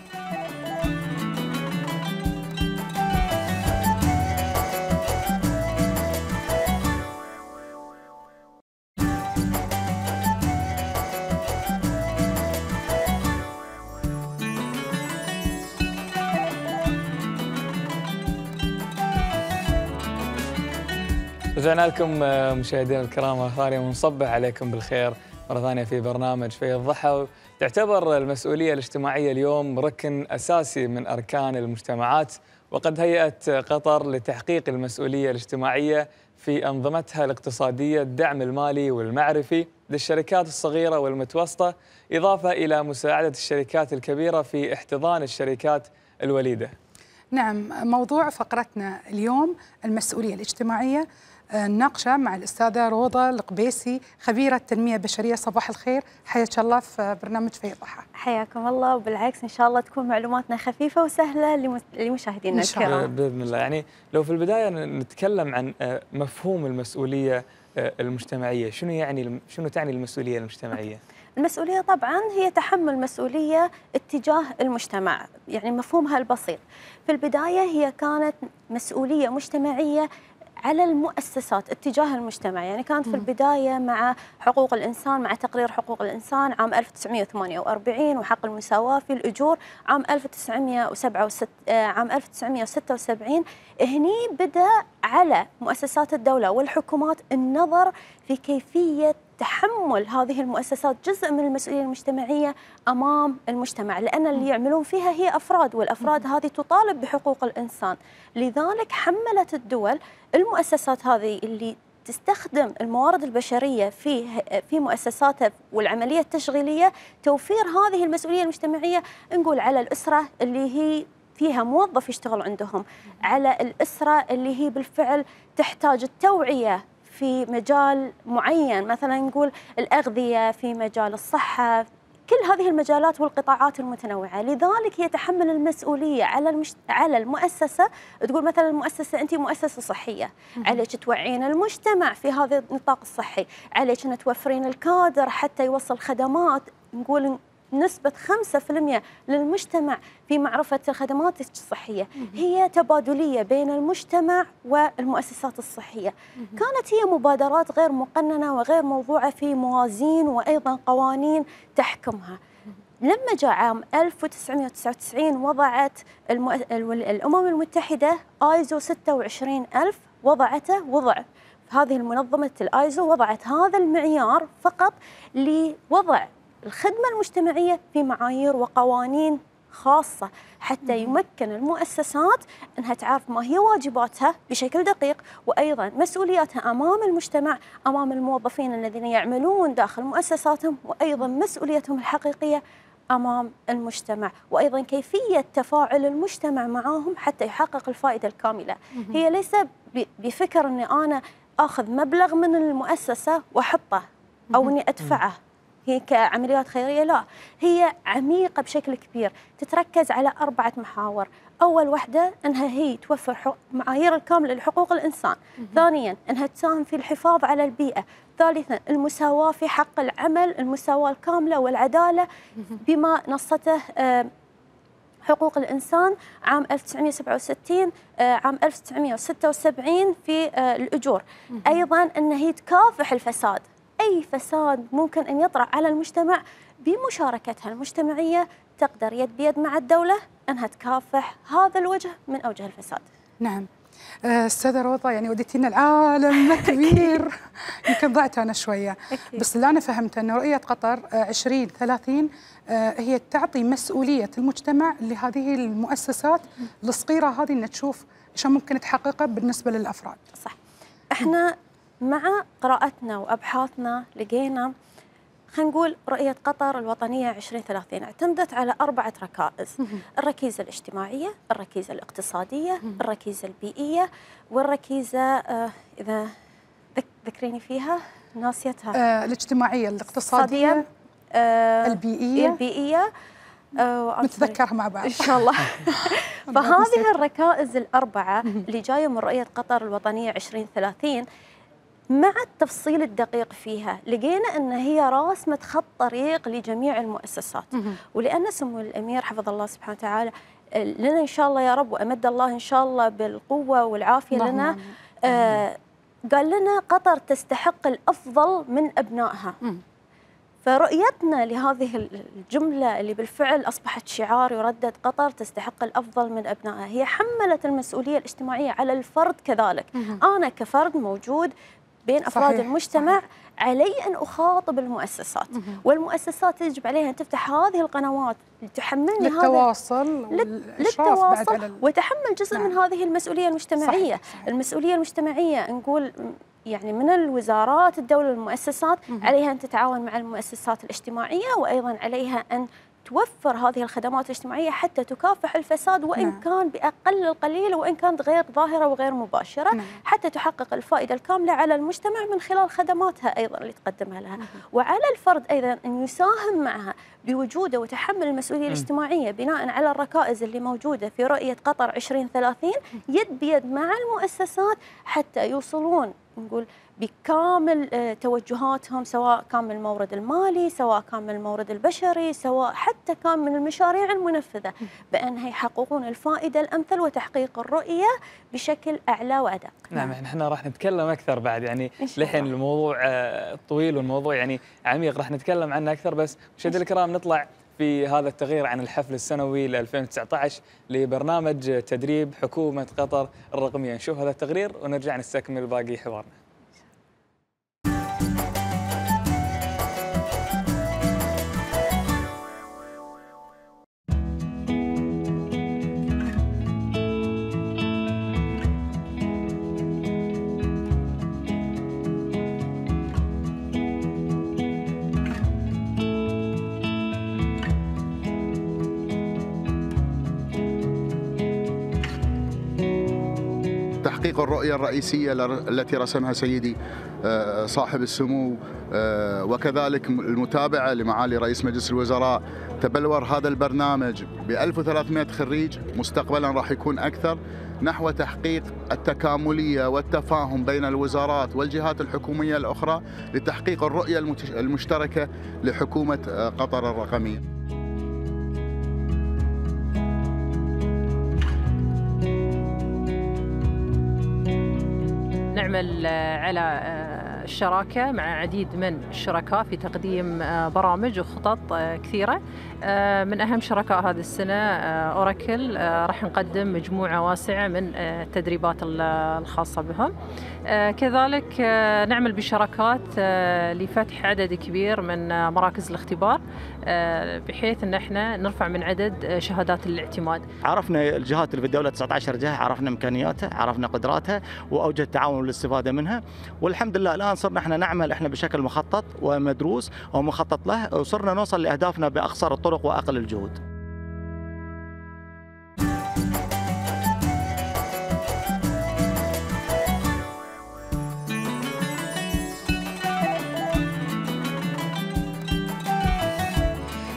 رجعنا لكم آه، مشاهدينا الكرام مره ثانيه ونصبح عليكم بالخير مره ثانيه في برنامج في الضحى تعتبر المسؤوليه الاجتماعيه اليوم ركن اساسي من اركان المجتمعات وقد هيأت قطر لتحقيق المسؤوليه الاجتماعيه في انظمتها الاقتصاديه الدعم المالي والمعرفي للشركات الصغيره والمتوسطه اضافه الى مساعده الشركات الكبيره في احتضان الشركات الوليده. نعم موضوع فقرتنا اليوم المسؤوليه الاجتماعيه مناقشه مع الاستاذه روضه القبيسي خبيره التنميه البشريه صباح الخير حياك الله في برنامج في الضحى حياكم الله وبالعكس ان شاء الله تكون معلوماتنا خفيفه وسهله لمشاهدينا الكرام باذن الله يعني لو في البدايه نتكلم عن آه، مفهوم المسؤوليه آه، المجتمعيه شنو يعني شنو تعني المسؤوليه المجتمعيه المسؤوليه طبعا هي تحمل مسؤوليه اتجاه المجتمع يعني مفهومها البسيط في البدايه هي كانت مسؤوليه مجتمعيه على المؤسسات اتجاه المجتمع يعني كانت في البداية مع حقوق الإنسان مع تقرير حقوق الإنسان عام 1948 وحق المساواة في الأجور عام 1967 آه، عام 1976 هني بدأ على مؤسسات الدولة والحكومات النظر في كيفية تحمل هذه المؤسسات جزء من المسؤولية المجتمعية أمام المجتمع لأن اللي يعملون فيها هي أفراد والأفراد هذه تطالب بحقوق الإنسان لذلك حملت الدول المؤسسات هذه اللي تستخدم الموارد البشرية في في مؤسساتها والعملية التشغيلية توفير هذه المسؤولية المجتمعية نقول على الأسرة اللي هي فيها موظف يشتغل عندهم على الأسرة اللي هي بالفعل تحتاج التوعية في مجال معين مثلا نقول الأغذية في مجال الصحة كل هذه المجالات والقطاعات المتنوعة لذلك يتحمل المسؤولية على المشت... على المؤسسة تقول مثلا المؤسسة أنت مؤسسة صحية عليك توعين المجتمع في هذا النطاق الصحي عليك أن توفرين الكادر حتى يوصل خدمات نقول نسبة 5% للمجتمع في معرفة الخدمات الصحية هي تبادلية بين المجتمع والمؤسسات الصحية كانت هي مبادرات غير مقننة وغير موضوعة في موازين وأيضا قوانين تحكمها لما جاء عام 1999 وضعت المؤ... الأمم المتحدة آيزو 26000 وضعته وضع هذه المنظمة الآيزو وضعت هذا المعيار فقط لوضع الخدمة المجتمعية في معايير وقوانين خاصة حتى يمكن المؤسسات أنها تعرف ما هي واجباتها بشكل دقيق وأيضا مسؤولياتها أمام المجتمع أمام الموظفين الذين يعملون داخل مؤسساتهم وأيضا مسؤوليتهم الحقيقية امام المجتمع وايضا كيفيه تفاعل المجتمع معاهم حتى يحقق الفائده الكامله هي ليس بفكر اني انا اخذ مبلغ من المؤسسه واحطه او اني ادفعه هي كعمليات خيريه لا هي عميقه بشكل كبير تتركز على اربعه محاور اول واحده انها هي توفر معايير الكامله لحقوق الانسان ثانيا انها تساهم في الحفاظ على البيئه ثالثا المساواه في حق العمل المساواه الكامله والعداله بما نصته حقوق الإنسان عام 1967 آه، عام 1976 في آه، الأجور أيضا أن هي تكافح الفساد أي فساد ممكن أن يطرأ على المجتمع بمشاركتها المجتمعية تقدر يد بيد مع الدولة أنها تكافح هذا الوجه من أوجه الفساد نعم آه، استاذه روضه يعني وديتينا العالم كبير يمكن ضعت انا شويه بس اللي انا فهمته أن رؤيه قطر 20 آه، 30 آه، هي تعطي مسؤوليه المجتمع لهذه المؤسسات الصغيره هذه ان تشوف شو ممكن تحققه بالنسبه للافراد صح احنا مع قراءتنا وأبحاثنا لقينا خلينا نقول رؤية قطر الوطنية 2030 اعتمدت على أربعة ركائز الركيزة الاجتماعية الركيزة الاقتصادية الركيزة البيئية والركيزة آه، إذا ذكريني فيها ناسيتها آه، الاجتماعية الاقتصادية آه، البيئية البيئية نتذكرها مع بعض ان شاء الله فهذه الركائز الاربعه اللي جايه من رؤيه قطر الوطنيه 2030 مع التفصيل الدقيق فيها لقينا أن هي راسمة خط طريق لجميع المؤسسات ولأن سمو الأمير حفظ الله سبحانه وتعالى آه، لنا إن شاء الله يا رب وأمد الله إن شاء الله بالقوة والعافية لنا آه قال لنا قطر تستحق الأفضل من أبنائها فرؤيتنا لهذه الجملة اللي بالفعل أصبحت شعار يردد قطر تستحق الأفضل من أبنائها هي حملت المسؤولية الاجتماعية على الفرد كذلك أنا كفرد موجود بين افراد صحيح. المجتمع صحيح. علي ان اخاطب المؤسسات والمؤسسات يجب عليها ان تفتح هذه القنوات تحملني للتواصل للتواصل وتحمل جزء نعم. من هذه المسؤوليه المجتمعيه صحيح. صحيح. المسؤوليه المجتمعيه نقول يعني من الوزارات الدولة والمؤسسات عليها أن تتعاون مع المؤسسات الاجتماعية وأيضا عليها أن توفر هذه الخدمات الاجتماعية حتى تكافح الفساد وإن نعم. كان بأقل القليل وإن كانت غير ظاهرة وغير مباشرة نعم. حتى تحقق الفائدة الكاملة على المجتمع من خلال خدماتها أيضا اللي تقدمها لها نعم. وعلى الفرد أيضا أن يساهم معها بوجوده وتحمل المسؤولية الاجتماعية بناء على الركائز اللي موجودة في رؤية قطر 2030 يد بيد مع المؤسسات حتى يوصلون نقول بكامل آه، توجهاتهم سواء كان من المورد المالي سواء كان من المورد البشري سواء حتى كان من المشاريع المنفذة بأنها يحققون الفائدة الأمثل وتحقيق الرؤية بشكل أعلى وأدق نعم،, نعم احنا راح نتكلم أكثر بعد يعني لحين الموضوع آه، طويل والموضوع يعني عميق راح نتكلم عنه أكثر بس مشاهدي الكرام نطلع في هذا التغيير عن الحفل السنوي ل 2019 لبرنامج تدريب حكومة قطر الرقمية نشوف هذا التقرير ونرجع نستكمل باقي حوارنا الرئيسية التي رسمها سيدي آه، صاحب السمو آه، وكذلك المتابعة لمعالي رئيس مجلس الوزراء تبلور هذا البرنامج ب 1300 خريج مستقبلا راح يكون أكثر نحو تحقيق التكاملية والتفاهم بين الوزارات والجهات الحكومية الأخرى لتحقيق الرؤية المشتركة لحكومة آه، قطر الرقمية نعمل آه، على آه، الشراكه مع عديد من الشركاء في تقديم آه، برامج وخطط كثيره من اهم شركاء هذه السنه اوراكل راح نقدم مجموعه واسعه من التدريبات الخاصه بهم آه، كذلك آه، نعمل بشراكات آه، لفتح عدد كبير من مراكز الاختبار بحيث ان احنا نرفع من عدد شهادات الاعتماد. عرفنا الجهات اللي في الدوله 19 جهه عرفنا امكانياتها، عرفنا قدراتها واوجه التعاون والاستفاده منها والحمد لله الان صرنا احنا نعمل احنا بشكل مخطط ومدروس ومخطط له وصرنا نوصل لاهدافنا باقصر الطرق واقل الجهود.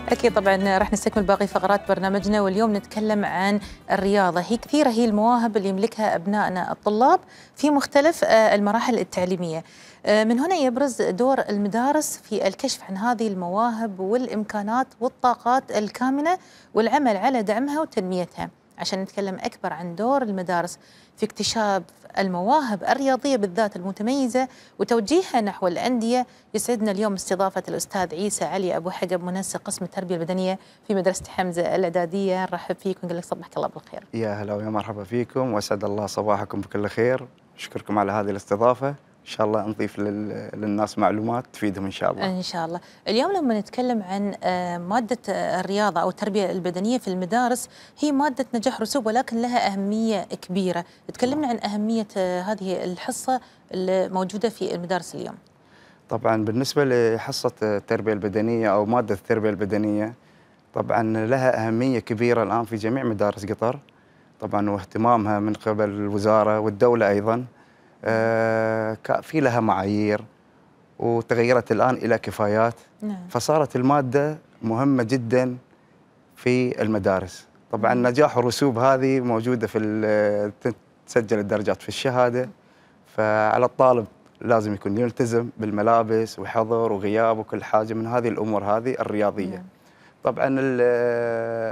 اكيد طبعا راح نستكمل باقي فقرات برنامجنا واليوم نتكلم عن الرياضه هي كثيره هي المواهب اللي يملكها ابنائنا الطلاب في مختلف آه، المراحل التعليميه آه، من هنا يبرز دور المدارس في الكشف عن هذه المواهب والامكانات والطاقات الكامنه والعمل على دعمها وتنميتها عشان نتكلم اكبر عن دور المدارس في اكتشاف المواهب الرياضية بالذات المتميزة وتوجيهها نحو الأندية يسعدنا اليوم استضافة الأستاذ عيسى علي أبو حجب منسق قسم التربية البدنية في مدرسة حمزة الإعدادية نرحب فيك ونقول لك صباحك الله بالخير يا هلا ويا مرحبا فيكم وأسعد الله صباحكم بكل خير أشكركم على هذه الاستضافة ان شاء الله نضيف للناس معلومات تفيدهم ان شاء الله. ان شاء الله. اليوم لما نتكلم عن آه، ماده آه، الرياضه او التربيه البدنيه في المدارس هي ماده نجاح رسوب ولكن لها اهميه كبيره، تكلمنا عن اهميه آه، هذه الحصه الموجوده في المدارس اليوم. طبعا بالنسبه لحصه التربيه البدنيه او ماده التربيه البدنيه طبعا لها اهميه كبيره الان في جميع مدارس قطر. طبعا واهتمامها من قبل الوزاره والدوله ايضا. آه، في لها معايير وتغيرت الآن إلى كفايات نعم. فصارت المادة مهمة جدا في المدارس طبعا نجاح الرسوب هذه موجودة في تسجل الدرجات في الشهادة فعلى الطالب لازم يكون يلتزم بالملابس وحضر وغياب وكل حاجة من هذه الأمور هذه الرياضية نعم. طبعا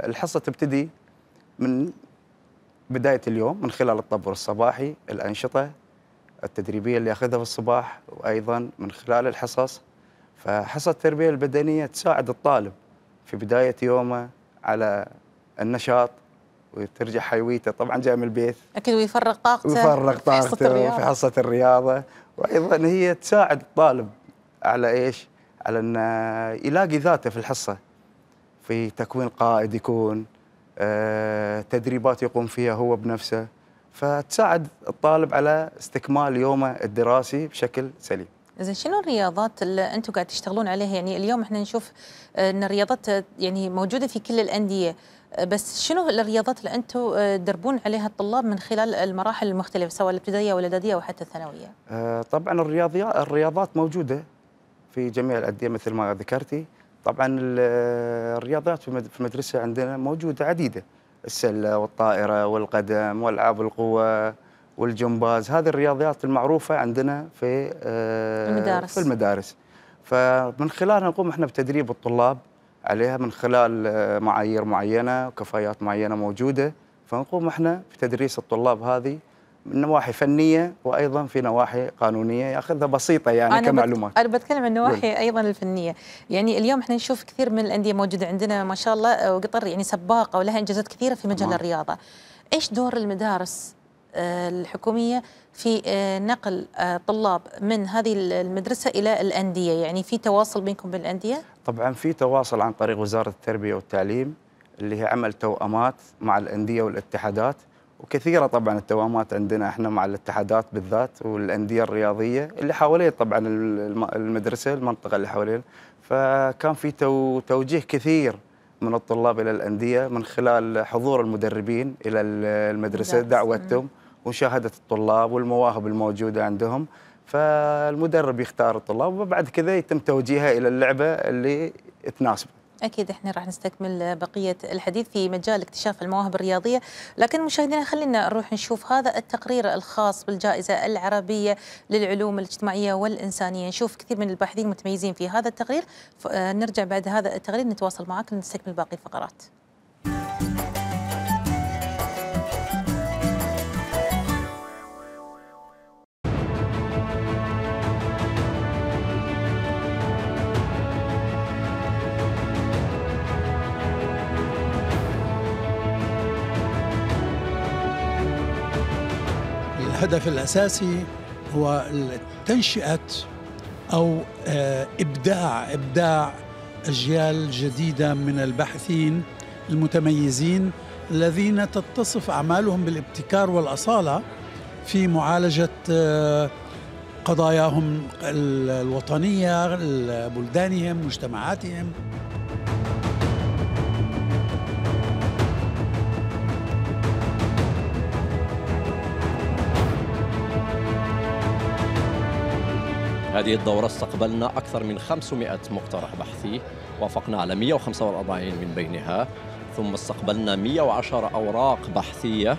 الحصة تبتدي من بداية اليوم من خلال الطابور الصباحي الأنشطة التدريبيه اللي اخذها في الصباح وايضا من خلال الحصص فحصه التربيه البدنيه تساعد الطالب في بدايه يومه على النشاط وترجع حيويته طبعا جاي من البيت اكيد ويفرغ طاقته ويفرغ طاقته في حصه الرياضه وايضا هي تساعد الطالب على ايش؟ على انه يلاقي ذاته في الحصه في تكوين قائد يكون آه، تدريبات يقوم فيها هو بنفسه فتساعد الطالب على استكمال يومه الدراسي بشكل سليم زين شنو الرياضات اللي انتم قاعد تشتغلون عليها يعني اليوم احنا نشوف ان الرياضات يعني موجوده في كل الانديه بس شنو الرياضات اللي انتم تدربون عليها الطلاب من خلال المراحل المختلفه سواء الابتدائيه والاعداديه وحتى الثانويه؟ آه، طبعا الرياضيات الرياضات موجوده في جميع الانديه مثل ما ذكرتي طبعا الرياضات في المدرسه عندنا موجوده عديده السله والطائره والقدم والعاب القوه والجمباز هذه الرياضيات المعروفه عندنا في آه، المدارس في المدارس فمن خلالها نقوم احنا بتدريب الطلاب عليها من خلال آه، معايير معينه وكفايات معينه موجوده فنقوم احنا بتدريس الطلاب هذه نواحي فنيه وايضا في نواحي قانونيه ياخذها بسيطه يعني أنا كمعلومات انا بتكلم عن النواحي ايضا الفنيه يعني اليوم احنا نشوف كثير من الانديه موجوده عندنا ما شاء الله وقطر يعني سباقه ولها انجازات كثيره في مجال أمان. الرياضه ايش دور المدارس آه، الحكوميه في آه، نقل آه، طلاب من هذه المدرسه الى الانديه يعني في تواصل بينكم بالأندية الانديه طبعا في تواصل عن طريق وزاره التربيه والتعليم اللي هي عمل توأمات مع الانديه والاتحادات وكثيره طبعا التوامات عندنا احنا مع الاتحادات بالذات والانديه الرياضيه اللي حوالين طبعا المدرسه المنطقه اللي حوالين فكان في تو توجيه كثير من الطلاب الى الانديه من خلال حضور المدربين الى المدرسه دعوتهم ومشاهده الطلاب والمواهب الموجوده عندهم فالمدرب يختار الطلاب وبعد كذا يتم توجيهها الى اللعبه اللي تناسبه اكيد احنا راح نستكمل بقيه الحديث في مجال اكتشاف المواهب الرياضيه، لكن مشاهدينا خلينا نروح نشوف هذا التقرير الخاص بالجائزه العربيه للعلوم الاجتماعيه والانسانيه، نشوف كثير من الباحثين متميزين في هذا التقرير، نرجع بعد هذا التقرير نتواصل معك نستكمل باقي الفقرات. الهدف الأساسي هو تنشئة أو آه، إبداع إبداع أجيال جديدة من الباحثين المتميزين الذين تتصف أعمالهم بالابتكار والأصالة في معالجة آه، قضاياهم الوطنية بلدانهم مجتمعاتهم هذه الدورة استقبلنا أكثر من 500 مقترح بحثي وافقنا على 145 من بينها ثم استقبلنا 110 أوراق بحثية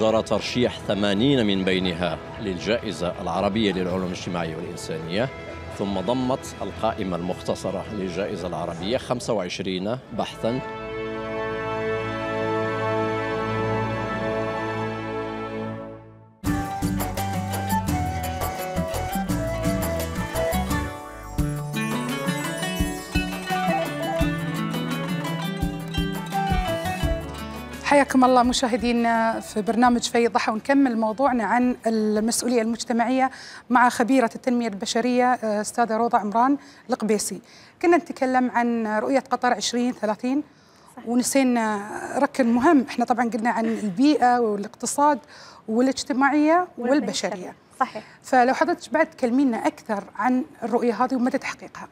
جرى ترشيح 80 من بينها للجائزة العربية للعلوم الاجتماعية والإنسانية ثم ضمت القائمة المختصرة للجائزة العربية 25 بحثاً حياكم الله مشاهدينا آه، في برنامج في ضحى ونكمل موضوعنا عن المسؤولية المجتمعية مع خبيرة التنمية البشرية آه، أستاذة روضة عمران القبيسي كنا نتكلم عن رؤية قطر 2030 ونسينا آه، ركن مهم احنا طبعا قلنا عن البيئة والاقتصاد والاجتماعية والبشرية صحيح فلو حضرتك بعد تكلمينا أكثر عن الرؤية هذه ومدى تحقيقها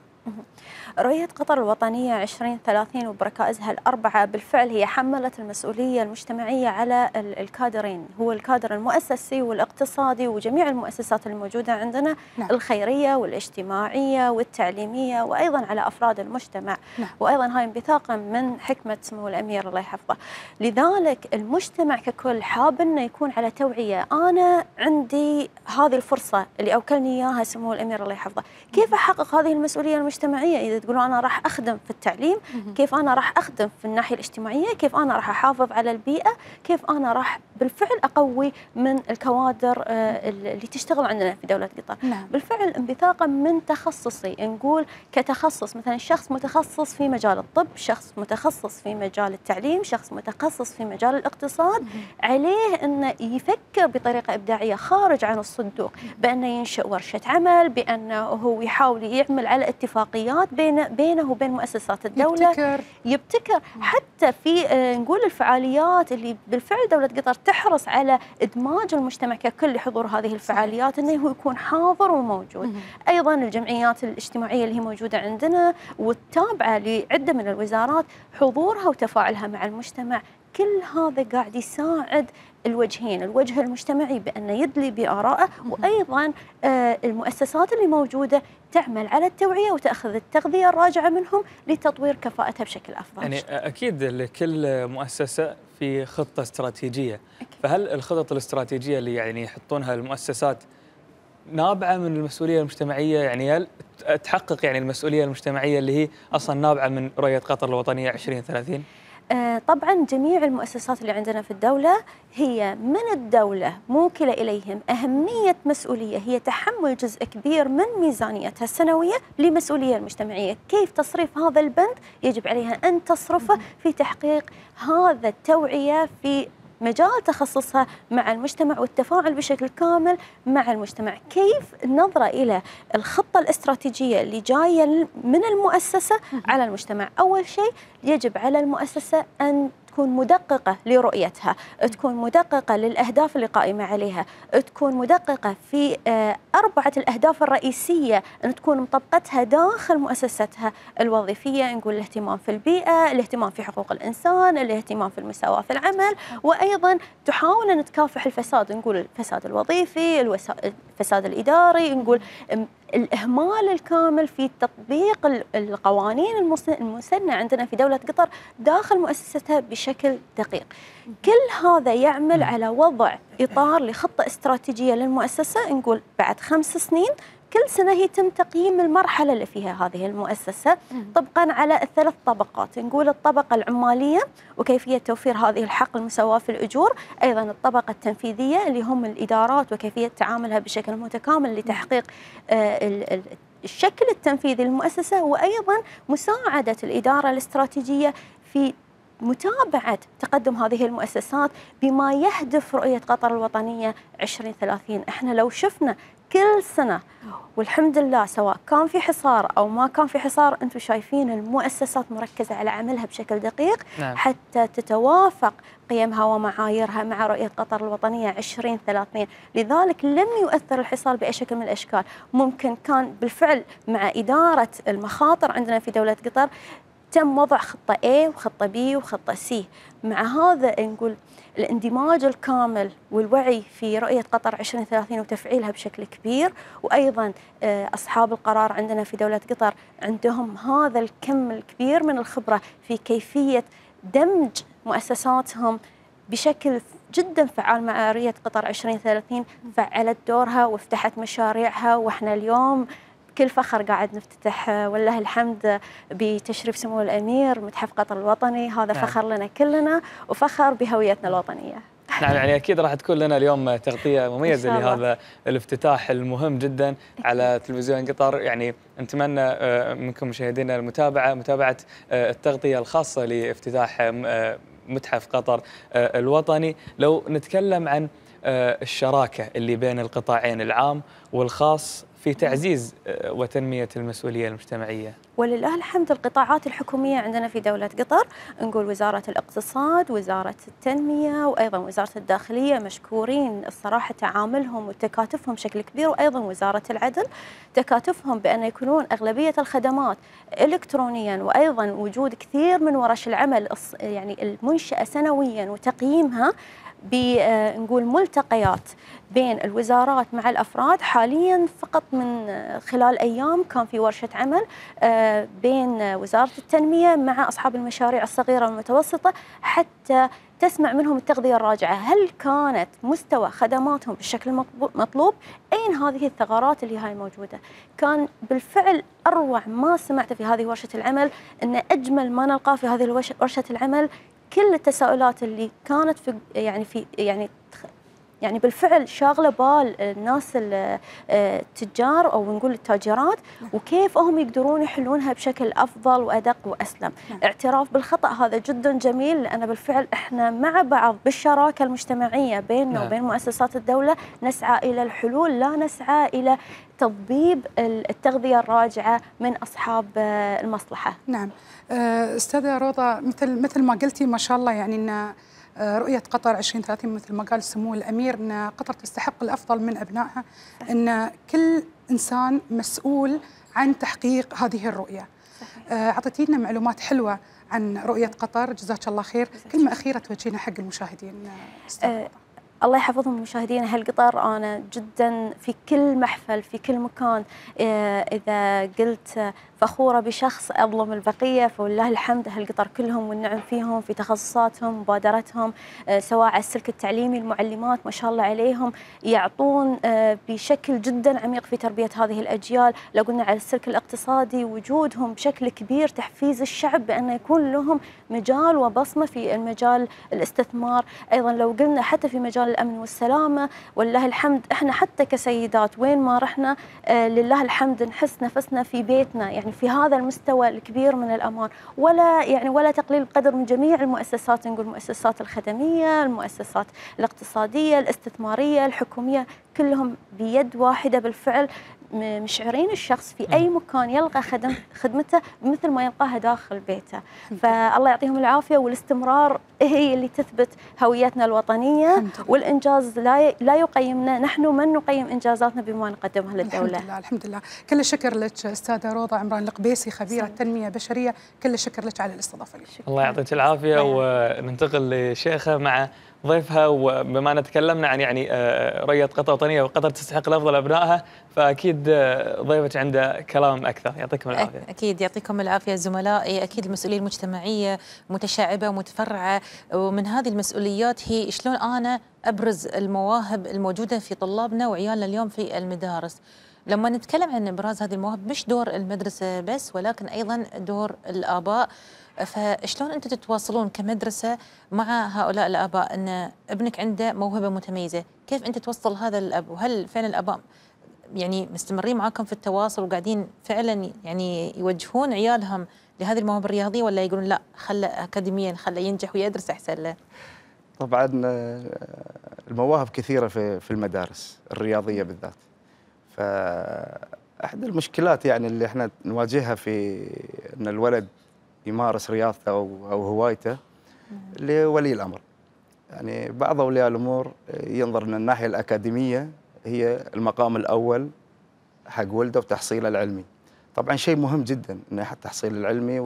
رؤية قطر الوطنية 2030 وبركائزها الأربعة بالفعل هي حملت المسؤولية المجتمعية على الكادرين هو الكادر المؤسسي والاقتصادي وجميع المؤسسات الموجودة عندنا نعم. الخيرية والاجتماعية والتعليمية وأيضا على أفراد المجتمع نعم. وأيضا هاي انبثاقا من حكمة سمو الأمير الله يحفظه لذلك المجتمع ككل حاب أنه يكون على توعية أنا عندي هذه الفرصة اللي أوكلني إياها سمو الأمير الله يحفظه كيف أحقق هذه المسؤولية المجتمعية الاجتماعيه اذا تقولوا انا راح اخدم في التعليم كيف انا راح اخدم في الناحيه الاجتماعيه كيف انا راح احافظ على البيئه كيف انا راح بالفعل اقوي من الكوادر آه، اللي تشتغل عندنا في دوله قطر نعم. بالفعل انبثاقا من تخصصي نقول كتخصص مثلا شخص متخصص في مجال الطب شخص متخصص في مجال التعليم شخص متخصص في مجال الاقتصاد عليه انه يفكر بطريقه ابداعيه خارج عن الصندوق بانه ينشئ ورشه عمل بانه هو يحاول يعمل على اتفاق اتفاقيات بين بينه وبين مؤسسات الدوله يبتكر, يبتكر حتى في آه، نقول الفعاليات اللي بالفعل دوله قطر تحرص على ادماج المجتمع ككل لحضور هذه الفعاليات انه يكون حاضر وموجود ايضا الجمعيات الاجتماعيه اللي هي موجوده عندنا والتابعه لعده من الوزارات حضورها وتفاعلها مع المجتمع كل هذا قاعد يساعد الوجهين الوجه المجتمعي بأن يدلي بآرائه وأيضا آه، المؤسسات اللي موجودة تعمل على التوعية وتأخذ التغذية الراجعة منهم لتطوير كفاءتها بشكل أفضل يعني أكيد لكل مؤسسة في خطة استراتيجية أكيد. فهل الخطط الاستراتيجية اللي يعني يحطونها المؤسسات نابعه من المسؤوليه المجتمعيه يعني هل تحقق يعني المسؤوليه المجتمعيه اللي هي اصلا نابعه من رؤيه قطر الوطنيه 2030 آه، طبعا جميع المؤسسات اللي عندنا في الدولة هي من الدولة موكلة إليهم أهمية مسؤولية هي تحمل جزء كبير من ميزانيتها السنوية لمسؤولية المجتمعية كيف تصريف هذا البند يجب عليها أن تصرفه في تحقيق هذا التوعية في مجال تخصصها مع المجتمع والتفاعل بشكل كامل مع المجتمع كيف النظرة إلى الخطة الاستراتيجية اللي جاية من المؤسسة على المجتمع أول شيء يجب على المؤسسة أن تكون مدققة لرؤيتها تكون مدققة للأهداف اللي قائمة عليها تكون مدققة في آه، أربعة الأهداف الرئيسية أن تكون مطبقتها داخل مؤسستها الوظيفية نقول الاهتمام في البيئة الاهتمام في حقوق الإنسان الاهتمام في المساواة في العمل وأيضا تحاول أن تكافح الفساد نقول الفساد الوظيفي الفساد الإداري نقول الإهمال الكامل في تطبيق القوانين المسنة عندنا في دولة قطر داخل مؤسستها بشكل دقيق كل هذا يعمل على وضع إطار لخطة استراتيجية للمؤسسة نقول بعد خمس سنين كل سنة يتم تقييم المرحلة اللي فيها هذه المؤسسة طبقا على الثلاث طبقات نقول الطبقة العمالية وكيفية توفير هذه الحق المساواة في الأجور أيضا الطبقة التنفيذية اللي هم الإدارات وكيفية تعاملها بشكل متكامل لتحقيق آه، الشكل التنفيذي للمؤسسة وأيضا مساعدة الإدارة الاستراتيجية في متابعة تقدم هذه المؤسسات بما يهدف رؤية قطر الوطنية 2030 احنا لو شفنا كل سنه والحمد لله سواء كان في حصار او ما كان في حصار انتم شايفين المؤسسات مركزه على عملها بشكل دقيق نعم. حتى تتوافق قيمها ومعاييرها مع رؤيه قطر الوطنيه 2030 لذلك لم يؤثر الحصار باي شكل من الاشكال ممكن كان بالفعل مع اداره المخاطر عندنا في دوله قطر تم وضع خطه A وخطه B وخطه C مع هذا نقول الاندماج الكامل والوعي في رؤية قطر 2030 وتفعيلها بشكل كبير وأيضا آه، أصحاب القرار عندنا في دولة قطر عندهم هذا الكم الكبير من الخبرة في كيفية دمج مؤسساتهم بشكل جدا فعال مع رؤية قطر 2030 فعلت دورها وافتحت مشاريعها واحنا اليوم بكل فخر قاعد نفتتح والله الحمد بتشريف سمو الامير متحف قطر الوطني هذا نعم. فخر لنا كلنا وفخر بهويتنا الوطنيه نعم يعني اكيد راح تكون لنا اليوم تغطيه مميزه لهذا الافتتاح المهم جدا على تلفزيون قطر يعني نتمنى آه، منكم مشاهدينا المتابعه متابعه آه، التغطيه الخاصه لافتتاح آه، متحف قطر الوطني لو نتكلم عن الشراكه اللي بين القطاعين العام والخاص في تعزيز آه، وتنمية المسؤولية المجتمعية ولله الحمد القطاعات الحكومية عندنا في دولة قطر نقول وزارة الاقتصاد وزارة التنمية وأيضا وزارة الداخلية مشكورين الصراحة تعاملهم وتكاتفهم بشكل كبير وأيضا وزارة العدل تكاتفهم بأن يكونون أغلبية الخدمات إلكترونيا وأيضا وجود كثير من ورش العمل يعني المنشأة سنويا وتقييمها بنقول آه، ملتقيات بين الوزارات مع الافراد حاليا فقط من آه، خلال ايام كان في ورشه عمل آه، بين وزاره التنميه مع اصحاب المشاريع الصغيره والمتوسطه حتى تسمع منهم التغذيه الراجعه، هل كانت مستوى خدماتهم بالشكل المطلوب؟ اين هذه الثغرات اللي هاي موجوده؟ كان بالفعل اروع ما سمعته في هذه ورشه العمل ان اجمل ما نلقاه في هذه ورشه العمل كل التساؤلات اللي كانت في يعني في يعني يعني بالفعل شاغله بال الناس آه، التجار او نقول التاجرات نعم. وكيف هم يقدرون يحلونها بشكل افضل وادق واسلم. نعم. اعتراف بالخطا هذا جدا جميل لان بالفعل احنا مع بعض بالشراكه المجتمعيه بيننا نعم. وبين مؤسسات الدوله نسعى الى الحلول لا نسعى الى تطبيب التغذية الراجعة من أصحاب آه، المصلحة نعم آه، أستاذة روضة مثل مثل ما قلتي ما شاء الله يعني أن آه، رؤية قطر 2030 مثل ما قال سمو الأمير أن قطر تستحق الأفضل من أبنائها أن كل إنسان مسؤول عن تحقيق هذه الرؤية أعطيتينا معلومات حلوة عن رؤية قطر جزاك الله خير كلمة أخيرة توجهينها حق المشاهدين الله يحفظهم مشاهدينا هالقطار انا جدا في كل محفل في كل مكان إيه، اذا قلت فخوره بشخص اظلم البقيه فولله الحمد هالقطار كلهم والنعم فيهم في تخصصاتهم مبادرتهم إيه، سواء على السلك التعليمي المعلمات ما شاء الله عليهم يعطون إيه، بشكل جدا عميق في تربيه هذه الاجيال لو قلنا على السلك الاقتصادي وجودهم بشكل كبير تحفيز الشعب بان يكون لهم مجال وبصمه في المجال الاستثمار ايضا لو قلنا حتى في مجال الأمن والسلامة والله الحمد إحنا حتى كسيدات وين ما رحنا آه، لله الحمد نحس نفسنا في بيتنا يعني في هذا المستوى الكبير من الأمان ولا يعني ولا تقليل قدر من جميع المؤسسات نقول المؤسسات الخدمية المؤسسات الاقتصادية الاستثمارية الحكومية كلهم بيد واحدة بالفعل مشعرين الشخص في اي مكان يلقى خدم خدمته مثل ما يلقاها داخل بيته فالله يعطيهم العافيه والاستمرار هي اللي تثبت هويتنا الوطنيه والانجاز لا لا يقيمنا نحن من نقيم انجازاتنا بما نقدمها للدوله الحمد لله الحمد لله كل الشكر لك استاذه روضه عمران القبيسي خبيره تنميه بشريه كل الشكر لك على الاستضافه الله يعطيك العافيه وننتقل لشيخه مع ضيفها وبما أن تكلمنا عن يعني رؤية آه، قطر وطنية وقطر تستحق الأفضل أبنائها فأكيد آه، ضيفك عنده كلام أكثر يعطيكم العافية أكيد يعطيكم العافية زملائي أكيد المسؤولية المجتمعية متشعبة ومتفرعة ومن هذه المسؤوليات هي شلون أنا أبرز المواهب الموجودة في طلابنا وعيالنا اليوم في المدارس لما نتكلم عن ابراز هذه المواهب مش دور المدرسه بس ولكن ايضا دور الاباء فشلون انتم تتواصلون كمدرسه مع هؤلاء الاباء ان ابنك عنده موهبه متميزه، كيف انت توصل هذا الاب وهل فعلا الاباء يعني مستمرين معاكم في التواصل وقاعدين فعلا يعني يوجهون عيالهم لهذه المواهب الرياضيه ولا يقولون لا خله اكاديميا خله ينجح ويدرس احسن له؟ طبعا آه، المواهب كثيره في في المدارس الرياضيه بالذات. فاحد المشكلات يعني اللي احنا نواجهها في ان الولد يمارس رياضته او او هوايته لولي الامر. يعني بعض اولياء الامور ينظر ان الناحيه الاكاديميه هي المقام الاول حق ولده وتحصيله العلمي. طبعا شيء مهم جدا انه التحصيل العلمي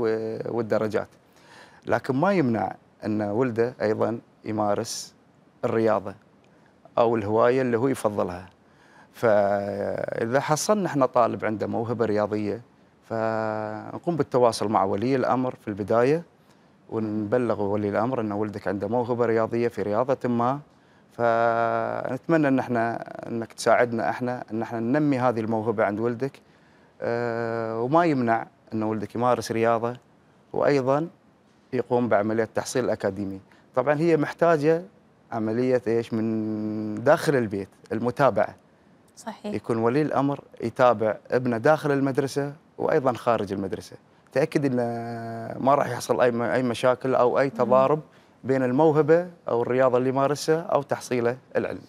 والدرجات. لكن ما يمنع ان ولده ايضا يمارس الرياضه او الهوايه اللي هو يفضلها. فاذا حصلنا احنا طالب عنده موهبه رياضيه فنقوم بالتواصل مع ولي الأمر في البداية ونبلغ ولي الأمر أن ولدك عنده موهبة رياضية في رياضة ما فنتمنى أن احنا أنك تساعدنا احنا أن احنا ننمي هذه الموهبة عند ولدك آه، وما يمنع أن ولدك يمارس رياضة وأيضا يقوم بعملية تحصيل أكاديمي طبعا هي محتاجة عملية إيش من داخل البيت المتابعة صحيح يكون ولي الأمر يتابع ابنه داخل المدرسة وايضا خارج المدرسه تاكد ان ما راح يحصل اي اي مشاكل او اي تضارب بين الموهبه او الرياضه اللي يمارسها او تحصيله العلم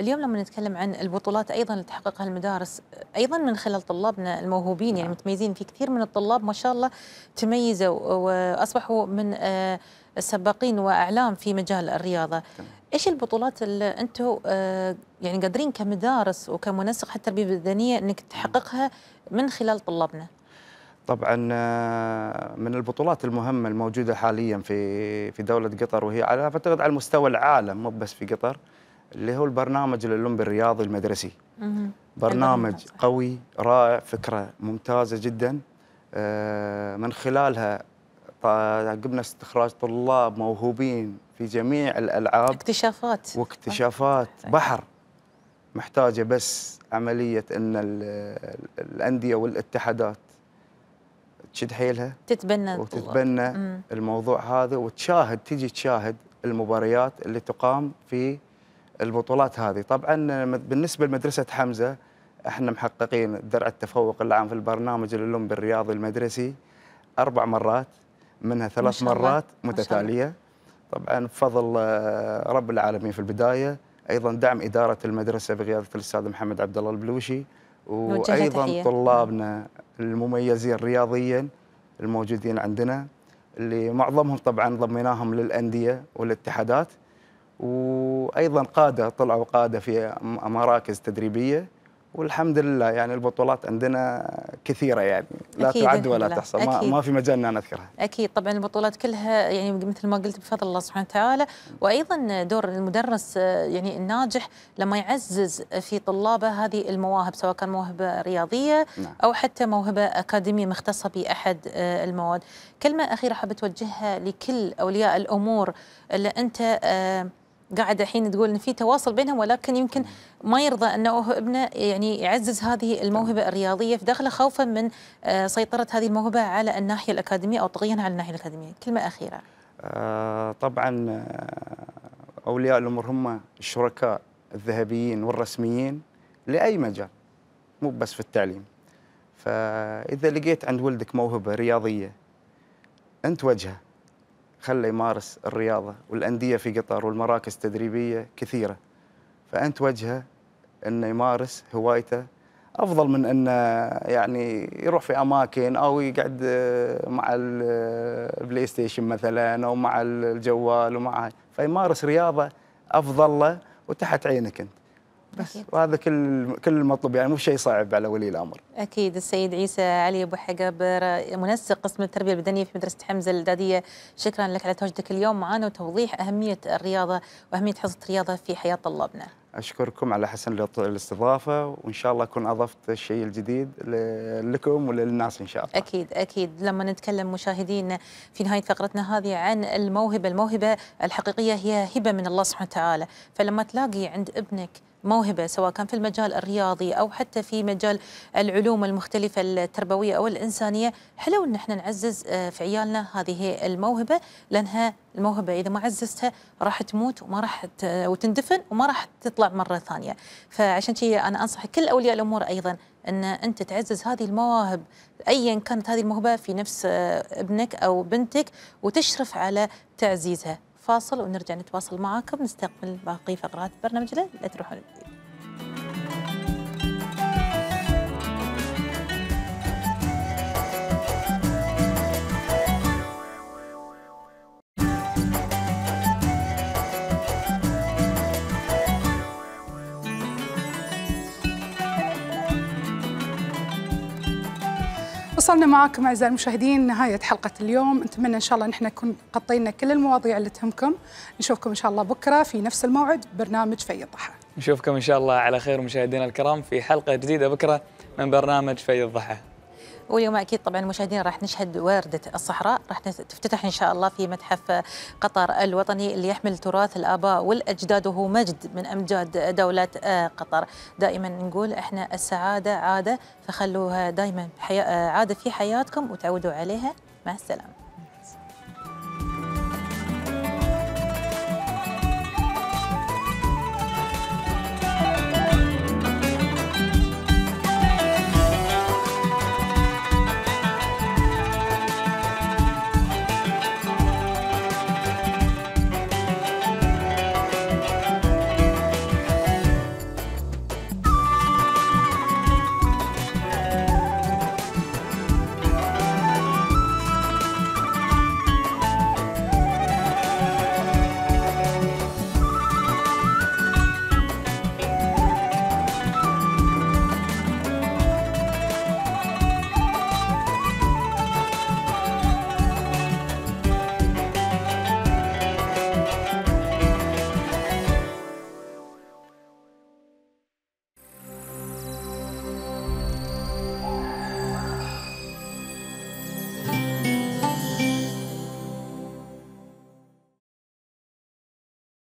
اليوم لما نتكلم عن البطولات ايضا اللي تحققها المدارس ايضا من خلال طلابنا الموهوبين يعني نعم. متميزين في كثير من الطلاب ما شاء الله تميزوا واصبحوا من آه، السباقين واعلام في مجال الرياضه ايش البطولات اللي انتم آه، يعني قادرين كمدارس وكمنسق حتى التربيه البدنيه انك تحققها من خلال طلابنا طبعا آه، من البطولات المهمه الموجوده حاليا في في دوله قطر وهي على اعتقد على مستوى العالم مو بس في قطر اللي هو البرنامج الاولمبي الرياضي المدرسي برنامج قوي رائع فكره ممتازه جدا آه، من خلالها جبنا استخراج طلاب موهوبين في جميع الالعاب اكتشافات واكتشافات بحر محتاجه بس عمليه ان الانديه والاتحادات تشد حيلها تتبنى وتتبنى الله. الموضوع هذا وتشاهد تجي تشاهد المباريات اللي تقام في البطولات هذه طبعا بالنسبه لمدرسه حمزه احنا محققين درع التفوق العام في البرنامج الاولمبي الرياضي المدرسي اربع مرات منها ثلاث مرات متتاليه طبعا بفضل آه، رب العالمين في البدايه ايضا دعم اداره المدرسه بقياده الاستاذ محمد عبد الله البلوشي وايضا طلابنا المميزين رياضيا الموجودين عندنا اللي معظمهم طبعا ضميناهم للانديه والاتحادات وايضا قاده طلعوا قاده في مراكز تدريبيه والحمد لله يعني البطولات عندنا كثيره يعني لا تعد ولا تحصى ما, ما في مجال ان نذكرها اكيد طبعا البطولات كلها يعني مثل ما قلت بفضل الله سبحانه وتعالى وايضا دور المدرس يعني الناجح لما يعزز في طلابه هذه المواهب سواء كان موهبه رياضيه نعم. او حتى موهبه اكاديميه مختصه باحد آه، المواد كلمه اخيره حابه توجهها لكل اولياء الامور اللي انت آه، قاعد الحين تقول ان في تواصل بينهم ولكن يمكن ما يرضى انه ابنه يعني يعزز هذه الموهبه الرياضيه في داخله خوفا من آه، سيطره هذه الموهبه على الناحيه الاكاديميه او طغيان على الناحيه الاكاديميه، كلمه اخيره. آه، طبعا آه، اولياء الامور هم الشركاء الذهبيين والرسميين لاي مجال مو بس في التعليم. فاذا لقيت عند ولدك موهبه رياضيه انت وجهه خله يمارس الرياضه والانديه في قطر والمراكز التدريبيه كثيره فانت وجهه انه يمارس هوايته افضل من انه يعني يروح في اماكن او يقعد آه، مع البلاي آه، ستيشن مثلا او مع الجوال ومع فيمارس رياضه افضل له وتحت عينك انت بس أكيد. وهذا كل كل المطلوب يعني مو شيء صعب على ولي الامر. اكيد السيد عيسى علي ابو حقب منسق قسم التربيه البدنيه في مدرسه حمزه الاعداديه شكرا لك على تواجدك اليوم معنا وتوضيح اهميه الرياضه واهميه حصه الرياضه في حياه طلابنا. اشكركم على حسن الاستضافه وان شاء الله اكون اضفت الشيء الجديد لكم وللناس ان شاء الله. اكيد اكيد لما نتكلم مشاهدين في نهايه فقرتنا هذه عن الموهبه، الموهبه الحقيقيه هي هبه من الله سبحانه وتعالى، فلما تلاقي عند ابنك موهبه سواء كان في المجال الرياضي او حتى في مجال العلوم المختلفه التربويه او الانسانيه حلو ان احنا نعزز آه، في عيالنا هذه الموهبه لانها الموهبه اذا ما عززتها راح تموت وما راح وتندفن وما راح تطلع مره ثانيه فعشان كذي انا انصح كل اولياء الامور ايضا ان انت تعزز هذه المواهب ايا كانت هذه الموهبه في نفس آه، ابنك او بنتك وتشرف على تعزيزها فاصل ونرجع نتواصل معاكم نستقبل باقي فقرات برنامجنا لا تروحون وصلنا معكم اعزائي المشاهدين نهايه حلقه اليوم نتمنى ان شاء الله نحن نكون غطينا كل المواضيع اللي تهمكم نشوفكم ان شاء الله بكره في نفس الموعد برنامج في الضحى نشوفكم ان شاء الله على خير مشاهدينا الكرام في حلقه جديده بكره من برنامج في الضحى واليوم اكيد طبعا المشاهدين راح نشهد وردة الصحراء راح تفتتح ان شاء الله في متحف قطر الوطني اللي يحمل تراث الاباء والاجداد وهو مجد من امجاد دولة آه، قطر دائما نقول احنا السعادة عادة فخلوها دائما آه، عادة في حياتكم وتعودوا عليها مع السلامة